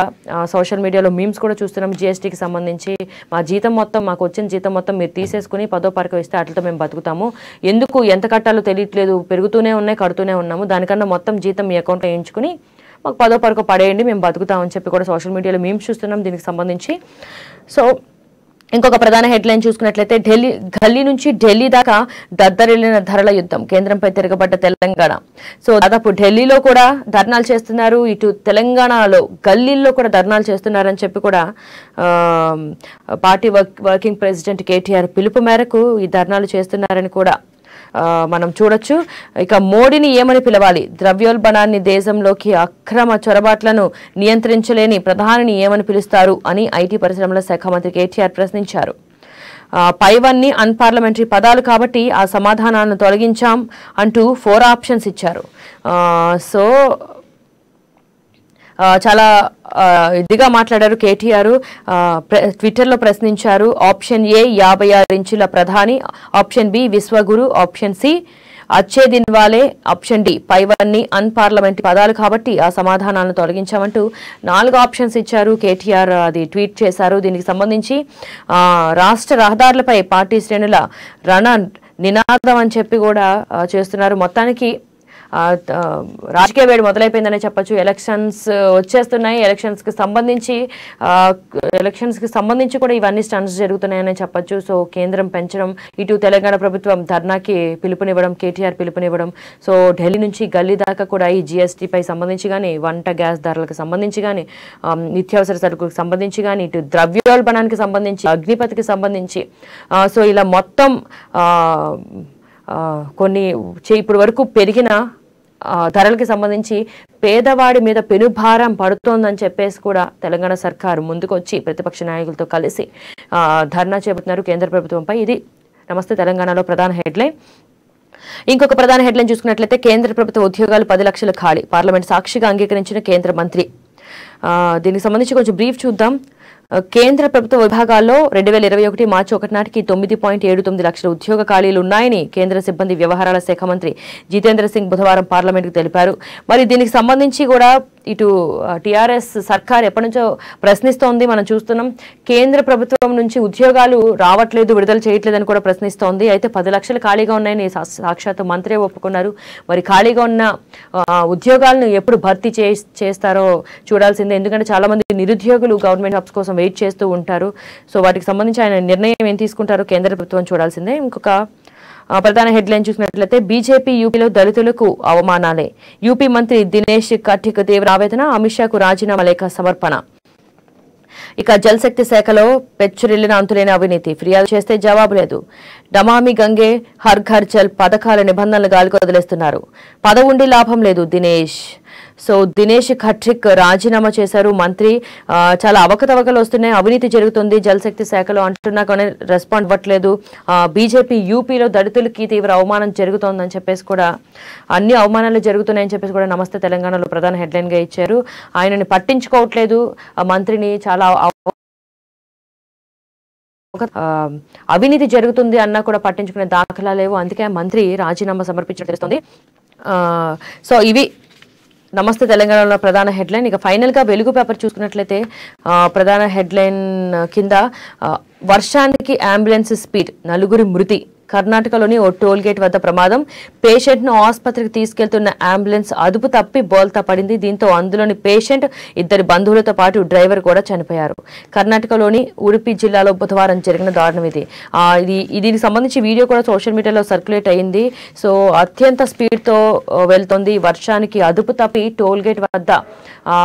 సోషల్ మీడియాలో మీమ్స్ కూడా చూస్తున్నాం జిఎస్టీకి సంబంధించి మా జీతం మొత్తం మాకు వచ్చిన జీతం మొత్తం మీరు తీసేసుకుని పదో పరకం ఇస్తే అట్లతో మేము బతుకుతాము ఎందుకు ఎంత కట్టాలో తెలియట్లేదు పెరుగుతూనే ఉన్నాయి కడుతూనే ఉన్నాము దానికన్నా మొత్తం జీతం మీ అకౌంట్లో వేయించుకుని మాకు పదో పరకు పడేయండి మేము బతుకుతామని చెప్పి కూడా సోషల్ మీడియాలో మేము చూస్తున్నాం దీనికి సంబంధించి సో ఇంకొక ప్రధాన హెడ్లైన్ చూసుకున్నట్లయితే ఢిల్లీ ఢిల్లీ నుంచి ఢిల్లీ దాకా దద్దరిల్లిన ధరల యుద్ధం కేంద్రంపై తిరగబడ్డ తెలంగాణ సో దాదాపు ఢిల్లీలో కూడా ధర్నాలు చేస్తున్నారు ఇటు తెలంగాణలో గల్లీల్లో కూడా ధర్నాలు చేస్తున్నారని చెప్పి కూడా పార్టీ వర్కింగ్ ప్రెసిడెంట్ కేటీఆర్ పిలుపు మేరకు ఈ ధర్నాలు చేస్తున్నారని కూడా మనం చూడొచ్చు ఇక మోడీని ఏమని పిలవాలి ద్రవ్యోల్బణాన్ని దేశంలోకి అక్రమ చొరబాట్లను నియంత్రించలేని ప్రధానిని ఏమని పిలుస్తారు అని ఐటీ పరిశ్రమల శాఖ మంత్రి కేటీఆర్ ప్రశ్నించారు పైవన్నీ అన్పార్లమెంటరీ పదాలు కాబట్టి ఆ సమాధానాలను తొలగించాం అంటూ ఫోర్ ఆప్షన్స్ ఇచ్చారు సో చాలా ఇదిగా మాట్లాడారు కేటీఆర్ ట్విట్టర్లో ప్రశ్నించారు ఆప్షన్ ఏ యాభై ఆరు ఇంచుల ప్రధాని ఆప్షన్ బి విశ్వగురు ఆప్షన్ సి అచ్చే దిన్వాలే ఆప్షన్ డి పైవన్నీ పార్లమెంట్ పదాలు కాబట్టి ఆ సమాధానాలను తొలగించామంటూ నాలుగు ఆప్షన్స్ ఇచ్చారు కేటీఆర్ అది ట్వీట్ చేశారు దీనికి సంబంధించి రాష్ట్ర రహదారులపై పార్టీ శ్రేణుల రణ నినాదం అని చెప్పి కూడా చేస్తున్నారు మొత్తానికి రాజకీయ వేడి మొదలైపోయిందనే చెప్పచ్చు ఎలక్షన్స్ వచ్చేస్తున్నాయి ఎలక్షన్స్కి సంబంధించి ఎలక్షన్స్కి సంబంధించి కూడా ఇవన్నీ స్టన్స్ జరుగుతున్నాయని చెప్పచ్చు సో కేంద్రం పెంచడం ఇటు తెలంగాణ ప్రభుత్వం ధర్నాకి పిలుపునివ్వడం కేటీఆర్ పిలుపునివ్వడం సో ఢిల్లీ నుంచి గల్లీ దాకా కూడా ఈ జిఎస్టీపై సంబంధించి కానీ వంట గ్యాస్ ధరలకు సంబంధించి కానీ నిత్యావసర సరుకులకు సంబంధించి కానీ ఇటు ద్రవ్యోల్బణానికి సంబంధించి అగ్నిపతికి సంబంధించి సో ఇలా మొత్తం కొన్ని ఇప్పటి వరకు పెరిగిన ధరలకి సంబంధించి పేదవాడి మీద పెనుభారం పడుతోందని చెప్పేసి కూడా తెలంగాణ సర్కారు ముందుకొచ్చి ప్రతిపక్ష నాయకులతో కలిసి ధర్నా చేపడుతున్నారు కేంద్ర ప్రభుత్వంపై ఇది నమస్తే తెలంగాణలో ప్రధాన హెడ్లైన్ ఇంకొక ప్రధాన హెడ్లైన్ చూసుకున్నట్లయితే కేంద్ర ప్రభుత్వ ఉద్యోగాలు పది లక్షల ఖాళీ పార్లమెంట్ సాక్షిగా అంగీకరించిన కేంద్ర మంత్రి దీనికి సంబంధించి కొంచెం బ్రీఫ్ చూద్దాం కేంద్ర ప్రభుత్వ విభాగాల్లో రెండు వేల ఇరవై ఒకటి మార్చి ఒకటి నాటికి తొమ్మిది పాయింట్ ఏడు తొమ్మిది లక్షల ఉద్యోగ ఖాళీలు ఉన్నాయని కేంద్ర సిబ్బంది వ్యవహారాల శాఖ మంత్రి జితేంద్ర సింగ్ బుధవారం పార్లమెంటుకు తెలిపారు మరి దీనికి సంబంధించి కూడా ఇటు టీఆర్ఎస్ సర్కార్ ఎప్పటి నుంచో ప్రశ్నిస్తోంది మనం చూస్తున్నాం కేంద్ర ప్రభుత్వం నుంచి ఉద్యోగాలు రావట్లేదు విడుదల చేయట్లేదని కూడా ప్రశ్నిస్తోంది అయితే పది లక్షలు ఖాళీగా ఉన్నాయని సాక్షాత్తు మంత్రే ఒప్పుకున్నారు మరి ఖాళీగా ఉన్న ఉద్యోగాలను ఎప్పుడు భర్తీ చేస్తారో చూడాల్సిందే ఎందుకంటే చాలామంది నిరుద్యోగులు గవర్నమెంట్ జాబ్స్ కోసం వెయిట్ చేస్తూ ఉంటారు సో వాటికి సంబంధించి ఆయన నిర్ణయం ఏం తీసుకుంటారో కేంద్ర ప్రభుత్వం చూడాల్సిందే ఇంకొక ప్రధాన హెడ్లైన్ చూసినట్లయితే బీజేపీ యూపీలో దళితులకు అవమానాలే యూపీ మంత్రి దినేష్ కఠిక్ తీవ్ర ఆవేదన అమిత్ షాకు రాజీనామా లేఖ సమర్పణ ఇక జలశక్తి శాఖలో పెచ్చురిల్లిన అంతులేని అవినీతి ఫిర్యాదు చేస్తే జవాబు లేదు డమామి గంగే హర్ ఘర్ జల్ పథకాల నిబంధనలు గాలికి వదిలేస్తున్నారు పదవుండి లాభం లేదు దినేష్ సో దినేష్ ఖట్రిక్ రాజీనామా చేశారు మంత్రి చాలా అవకతవకలు వస్తున్నాయి అవినీతి జరుగుతుంది జలశక్తి శాఖలో అంటున్నా కానీ రెస్పాండ్ ఇవ్వట్లేదు బీజేపీ యూపీలో దళితులకి తీవ్ర అవమానం జరుగుతోందని చెప్పేసి కూడా అన్ని అవమానాలు జరుగుతున్నాయని చెప్పేసి కూడా నమస్తే తెలంగాణలో ప్రధాన హెడ్లైన్గా ఇచ్చారు ఆయనని పట్టించుకోవట్లేదు మంత్రిని చాలా అవినీతి జరుగుతుంది అన్నా కూడా పట్టించుకునే దాఖలా లేవు అందుకే మంత్రి రాజీనామా సమర్పించడం తెలుస్తుంది సో ఇవి నమస్తే తెలంగాణలో ప్రధాన హెడ్లైన్ ఇక ఫైనల్గా వెలుగు పేపర్ చూసుకున్నట్లయితే ప్రధాన హెడ్లైన్ కింద వర్షానికి అంబులెన్స్ స్పీడ్ నలుగురి మృతి కర్ణాటకలోని ఓ టోల్ గేట్ వద్ద ప్రమాదం పేషెంట్ను ఆసుపత్రికి తీసుకెళ్తున్న అంబులెన్స్ అదుపు తప్పి బోల్తా పడింది దీంతో అందులోని పేషెంట్ ఇద్దరి బంధువులతో పాటు డ్రైవర్ కూడా చనిపోయారు కర్ణాటకలోని ఉడిపి జిల్లాలో బుధవారం జరిగిన దారుణం ఇది ఇది దీనికి సంబంధించి వీడియో కూడా సోషల్ మీడియాలో సర్క్యులేట్ అయింది సో అత్యంత స్పీడ్తో వెళ్తోంది వర్షానికి అదుపు తప్పి టోల్ గేట్ వద్ద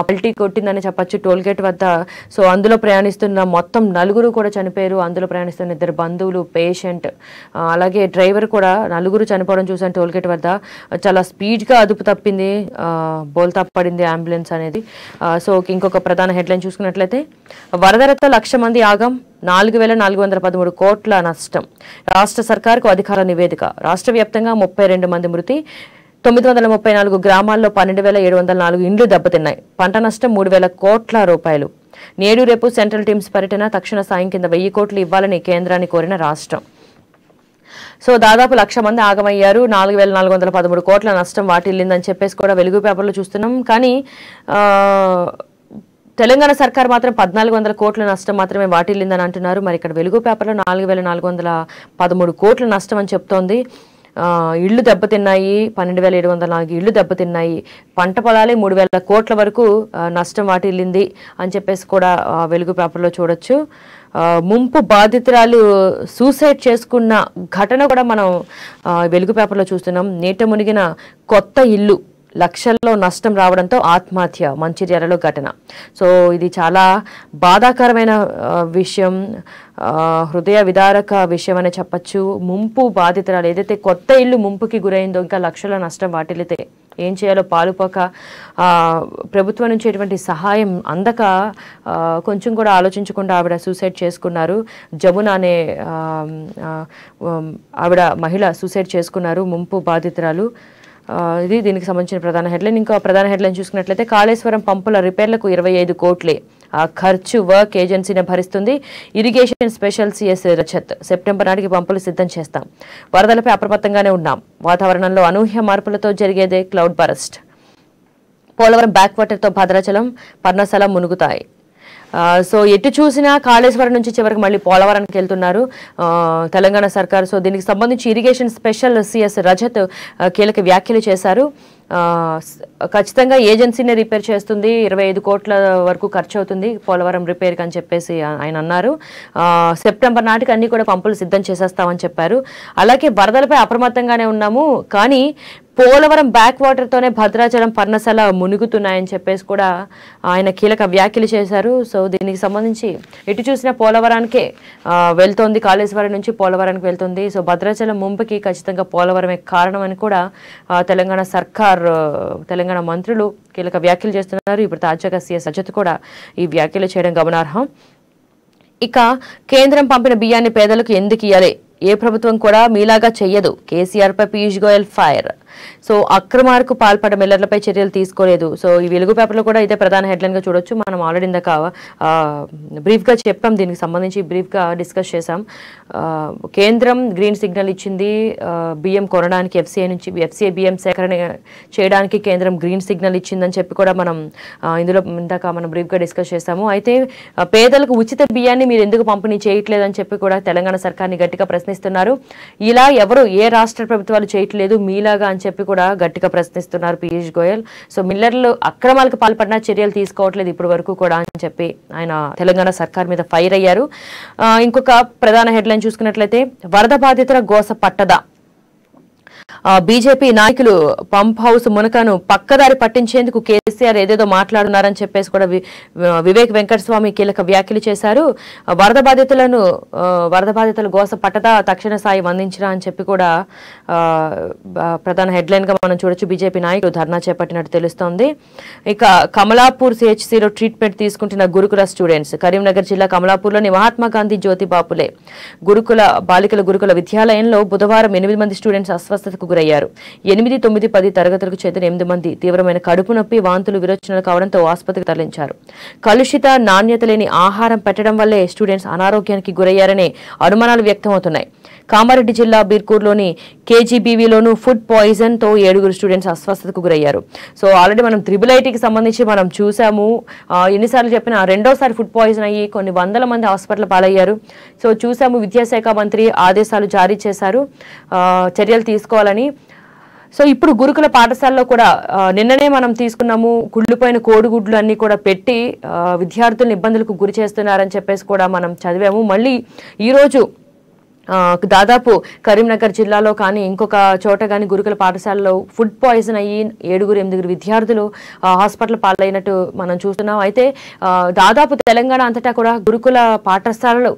పల్టీ కొట్టిందని చెప్పచ్చు టోల్గేట్ వద్ద సో అందులో ప్రయాణిస్తున్న మొత్తం నలుగురు కూడా చనిపోయారు అందులో ప్రయాణిస్తున్న ఇద్దరు బంధువులు పేషెంట్ అలాగే డ్రైవర్ కూడా నలుగురు చనిపోవడం చూసాను టోల్గేట్ వద్ద చాలా స్పీడ్గా అదుపు తప్పింది బోల్తా పడింది అంబులెన్స్ అనేది సో ఇంకొక ప్రధాన హెడ్లైన్ చూసుకున్నట్లయితే వరదరత్త లక్ష మంది ఆగం నాలుగు వేల నాలుగు వందల పదమూడు కోట్ల నష్టం రాష్ట్ర సర్కార్కు అధికార నివేదిక రాష్ట్ర వ్యాప్తంగా ముప్పై రెండు మంది మృతి తొమ్మిది వందల ముప్పై నాలుగు గ్రామాల్లో పన్నెండు వేల ఏడు వందల నాలుగు ఇండ్లు దెబ్బతిన్నాయి పంట నష్టం మూడు వేల కోట్ల రూపాయలు నేడు రేపు సెంట్రల్ టీమ్స్ పర్యటన తక్షణ సాయం కింద వెయ్యి కోట్లు ఇవ్వాలని కేంద్రాన్ని కోరిన రాష్ట్రం సో దాదాపు లక్ష మంది ఆగమయ్యారు నాలుగు వేల నాలుగు వందల పదమూడు కోట్ల నష్టం వాటిల్లిందని చెప్పేసి కూడా వెలుగు పేపర్లో చూస్తున్నాం కానీ తెలంగాణ సర్కార్ మాత్రం పద్నాలుగు వందల కోట్ల నష్టం మాత్రమే వాటిల్లిందని అంటున్నారు మరి ఇక్కడ వెలుగు పేపర్లో నాలుగు వేల నాలుగు వందల పదమూడు కోట్ల నష్టం అని చెప్తోంది ఇళ్ళు దెబ్బతిన్నాయి పన్నెండు వేల ఏడు వందల నాలుగు ఇళ్ళు దెబ్బతిన్నాయి పంట పొలాలే మూడు వేల కోట్ల వరకు నష్టం వాటిల్లింది అని చెప్పేసి కూడా వెలుగు పేపర్లో చూడొచ్చు ముంపు బాధితురాలు సూసైడ్ చేసుకున్న ఘటన కూడా మనం వెలుగు పేపర్లో చూస్తున్నాం నీట మునిగిన కొత్త ఇల్లు లక్షల్లో నష్టం రావడంతో ఆత్మహత్య మంచిర్యాలలో ఘటన సో ఇది చాలా బాధాకరమైన విషయం హృదయ విదారక విషయం అని చెప్పచ్చు ముంపు బాధితురాలు ఏదైతే కొత్త ఇల్లు ముంపుకి గురైందో ఇంకా లక్షల నష్టం వాటిల్లితే ఏం చేయాలో పాలుపోక ప్రభుత్వం నుంచి ఎటువంటి సహాయం అందక కొంచెం కూడా ఆలోచించకుండా ఆవిడ సూసైడ్ చేసుకున్నారు జమున అనే ఆవిడ మహిళ సూసైడ్ చేసుకున్నారు ముంపు బాధితురాలు ఇది దీనికి సంబంధించిన ప్రధాన హెడ్లైన్ ఇంకా ప్రధాన హెడ్లైన్ చూసుకున్నట్లయితే కాళేశ్వరం పంపుల రిపేర్లకు ఇరవై ఐదు కోట్లే ఆ ఖర్చు వర్క్ ఏజెన్సీని భరిస్తుంది irrigation special CS Rajat September నాటికి పంపులు సిద్ధం చేస్తాం వరదలపై అప్రమత్తంగానే ఉన్నాం వాతావరణంలో అనూహ్య మార్పులతో జరిగేదే క్లౌడ్ బరస్ట్ పోలవరం బ్యాక్ వాటర్తో భద్రాచలం పర్ణశాల మునుగుతాయి సో ఎటు చూసినా కాళేశ్వరం నుంచి చివరికి మళ్ళీ పోలవరానికి వెళ్తున్నారు తెలంగాణ సర్కార్ సో దీనికి సంబంధించి ఇరిగేషన్ స్పెషల్ సిఎస్ రజత్ కీలక వ్యాఖ్యలు చేశారు ఖచ్చితంగా ఏజెన్సీనే రిపేర్ చేస్తుంది ఇరవై ఐదు కోట్ల వరకు ఖర్చు అవుతుంది పోలవరం రిపేర్కి అని చెప్పేసి ఆయన అన్నారు సెప్టెంబర్ నాటికి అన్నీ కూడా పంపులు సిద్ధం చేసేస్తామని చెప్పారు అలాగే వరదలపై అప్రమత్తంగానే ఉన్నాము కానీ పోలవరం బ్యాక్ వాటర్తోనే భద్రాచలం పర్ణశాల మునుగుతున్నాయని చెప్పేసి కూడా ఆయన కీలక వ్యాఖ్యలు చేశారు సో దీనికి సంబంధించి ఎటు చూసిన పోలవరానికే వెళ్తోంది కాళేశ్వరం నుంచి పోలవరానికి వెళ్తుంది సో భద్రాచలం ముంపుకి ఖచ్చితంగా పోలవరమే కారణం అని కూడా తెలంగాణ సర్కార్ తెలంగాణ మంత్రులు కీలక వ్యాఖ్యలు చేస్తున్నారు ఇప్పుడు తాజాగా సీఎస్ అజత్ కూడా ఈ వ్యాఖ్యలు చేయడం గమనార్హం ఇక కేంద్రం పంపిన బియ్యాన్ని పేదలకు ఎందుకు ఇయ్యాలి ఏ ప్రభుత్వం కూడా మీలాగా చెయ్యదు కేసీఆర్పై పీయూష్ గోయల్ ఫైర్ సో అక్రమార్కు పాల్పడ మిల్లర్లపై చర్యలు తీసుకోలేదు సో ఈ వెలుగు పేపర్లో కూడా ఇదే ప్రధాన హెడ్లైన్గా చూడొచ్చు మనం ఆల్రెడీ ఇందాక బ్రీఫ్గా చెప్పాం దీనికి సంబంధించి బ్రీఫ్గా డిస్కస్ చేశాం కేంద్రం గ్రీన్ సిగ్నల్ ఇచ్చింది బియ్యం కొనడానికి ఎఫ్సీఐ నుంచి ఎఫ్సీఐ బియ్యం సేకరణ చేయడానికి కేంద్రం గ్రీన్ సిగ్నల్ ఇచ్చిందని చెప్పి కూడా మనం ఇందులో ఇందాక మనం బ్రీఫ్గా డిస్కస్ చేశాము అయితే పేదలకు ఉచిత బియ్యాన్ని మీరు ఎందుకు పంపిణీ చేయట్లేదని చెప్పి కూడా తెలంగాణ సర్కార్ని గట్టిగా ప్రశ్నిస్తున్నారు ఇలా ఎవరు ఏ రాష్ట్ర ప్రభుత్వాలు చేయట్లేదు మీలాగా అని చెప్పి కూడా గట్టిగా ప్రశ్నిస్తున్నారు పీయూష్ గోయల్ సో మిల్లర్లు అక్రమాలకు పాల్పడిన చర్యలు తీసుకోవట్లేదు ఇప్పటి వరకు కూడా అని చెప్పి ఆయన తెలంగాణ సర్కార్ మీద ఫైర్ అయ్యారు ఇంకొక ప్రధాన హెడ్లైన్ చూసుకున్నట్లయితే వరద బాధితుల గోస పట్టదా బీజేపీ నాయకులు పంప్ హౌస్ మునకను పక్కదారి పట్టించేందుకు కేసీఆర్ ఏదేదో మాట్లాడున్నారని చెప్పేసి కూడా వివేక్ వెంకటస్వామి కీలక వ్యాఖ్యలు చేశారు వరద బాధితులను వరద బాధితుల గోస పట్టదా తక్షణ స్థాయి అందించినా అని చెప్పి కూడా ప్రధాన గా మనం చూడొచ్చు బీజేపీ నాయకులు ధర్నా చేపట్టినట్టు తెలుస్తోంది ఇక కమలాపూర్ సిహెచ్సిలో ట్రీట్మెంట్ తీసుకుంటున్న గురుకుల స్టూడెంట్స్ కరీంనగర్ జిల్లా కమలాపూర్లోని మహాత్మాగాంధీ జ్యోతి బాపులే గురుకుల బాలికల గురుకుల విద్యాలయంలో బుధవారం ఎనిమిది మంది స్టూడెంట్స్ అస్వస్థత చికిత్సకు గురయ్యారు ఎనిమిది తొమ్మిది పది తరగతులకు చెందిన ఎనిమిది మంది తీవ్రమైన కడుపు నొప్పి వాంతులు విరోచనలు కావడంతో ఆసుపత్రికి తరలించారు కలుషిత నాణ్యత లేని ఆహారం పెట్టడం వల్లే స్టూడెంట్స్ అనారోగ్యానికి గురయ్యారనే అనుమానాలు వ్యక్తమవుతున్నాయి కామారెడ్డి జిల్లా బీర్కూర్లోని కేజీబీవీలోను ఫుడ్ పాయిజన్తో ఏడుగురు స్టూడెంట్స్ అస్వస్థతకు గురయ్యారు సో ఆల్రెడీ మనం త్రిబుల్ ఐటీకి సంబంధించి మనం చూసాము ఎన్నిసార్లు చెప్పినా రెండోసారి ఫుడ్ పాయిజన్ అయ్యి కొన్ని వందల మంది హాస్పిటల్ పాలయ్యారు సో చూసాము విద్యాశాఖ మంత్రి ఆదేశాలు జారీ చేశారు చర్యలు తీసుకోవాలని సో ఇప్పుడు గురుకుల పాఠశాలలో కూడా నిన్ననే మనం తీసుకున్నాము కుళ్ళిపోయిన కోడిగుడ్లు అన్నీ కూడా పెట్టి విద్యార్థులను ఇబ్బందులకు గురి చేస్తున్నారని చెప్పేసి కూడా మనం చదివాము మళ్ళీ ఈరోజు దాదాపు కరీంనగర్ జిల్లాలో కానీ ఇంకొక చోట కానీ గురుకుల పాఠశాలలో ఫుడ్ పాయిజన్ అయ్యి ఏడుగురు ఎనిమిదిగురు విద్యార్థులు హాస్పిటల్ పాలైనట్టు మనం చూస్తున్నాం అయితే దాదాపు తెలంగాణ అంతటా కూడా గురుకుల పాఠశాలలు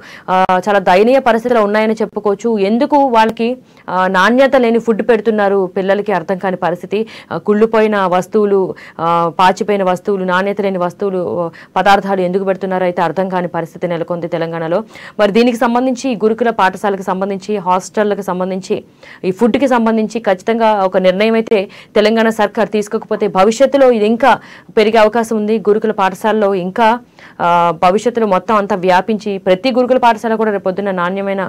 చాలా దయనీయ పరిస్థితులు ఉన్నాయని చెప్పుకోవచ్చు ఎందుకు వాళ్ళకి నాణ్యత లేని ఫుడ్ పెడుతున్నారు పిల్లలకి అర్థం కాని పరిస్థితి కుళ్ళిపోయిన వస్తువులు పాచిపోయిన వస్తువులు నాణ్యత లేని వస్తువులు పదార్థాలు ఎందుకు పెడుతున్నారో అయితే అర్థం కాని పరిస్థితి నెలకొంది తెలంగాణలో మరి దీనికి సంబంధించి గురుకుల పాఠశాలకు వాళ్ళకి సంబంధించి హాస్టళ్ళకి సంబంధించి ఈ ఫుడ్కి సంబంధించి ఖచ్చితంగా ఒక నిర్ణయం అయితే తెలంగాణ సర్కార్ తీసుకోకపోతే భవిష్యత్తులో ఇది ఇంకా పెరిగే అవకాశం ఉంది గురుకుల పాఠశాలలో ఇంకా భవిష్యత్తులో మొత్తం అంతా వ్యాపించి ప్రతి గురుకుల పాఠశాల కూడా రేపొద్దున నాణ్యమైన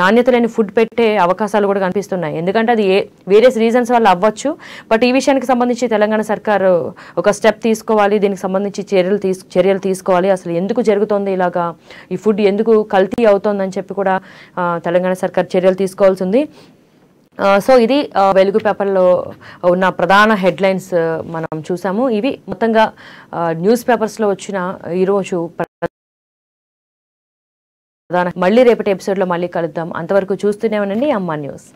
నాణ్యత లేని ఫుడ్ పెట్టే అవకాశాలు కూడా కనిపిస్తున్నాయి ఎందుకంటే అది వేరే వేరియస్ రీజన్స్ వల్ల అవ్వచ్చు బట్ ఈ విషయానికి సంబంధించి తెలంగాణ సర్కారు ఒక స్టెప్ తీసుకోవాలి దీనికి సంబంధించి చర్యలు తీసు చర్యలు తీసుకోవాలి అసలు ఎందుకు జరుగుతుంది ఇలాగా ఈ ఫుడ్ ఎందుకు కల్తీ అవుతోందని చెప్పి కూడా తెలంగాణ సర్కార్ చర్యలు తీసుకోవాల్సి ఉంది సో ఇది వెలుగు పేపర్లో ఉన్న ప్రధాన హెడ్లైన్స్ మనం చూసాము ఇవి మొత్తంగా న్యూస్ పేపర్స్లో వచ్చిన ఈరోజు ప్రధాన మళ్ళీ రేపటి ఎపిసోడ్లో మళ్ళీ కలుద్దాం అంతవరకు చూస్తూనే ఉండండి అమ్మ న్యూస్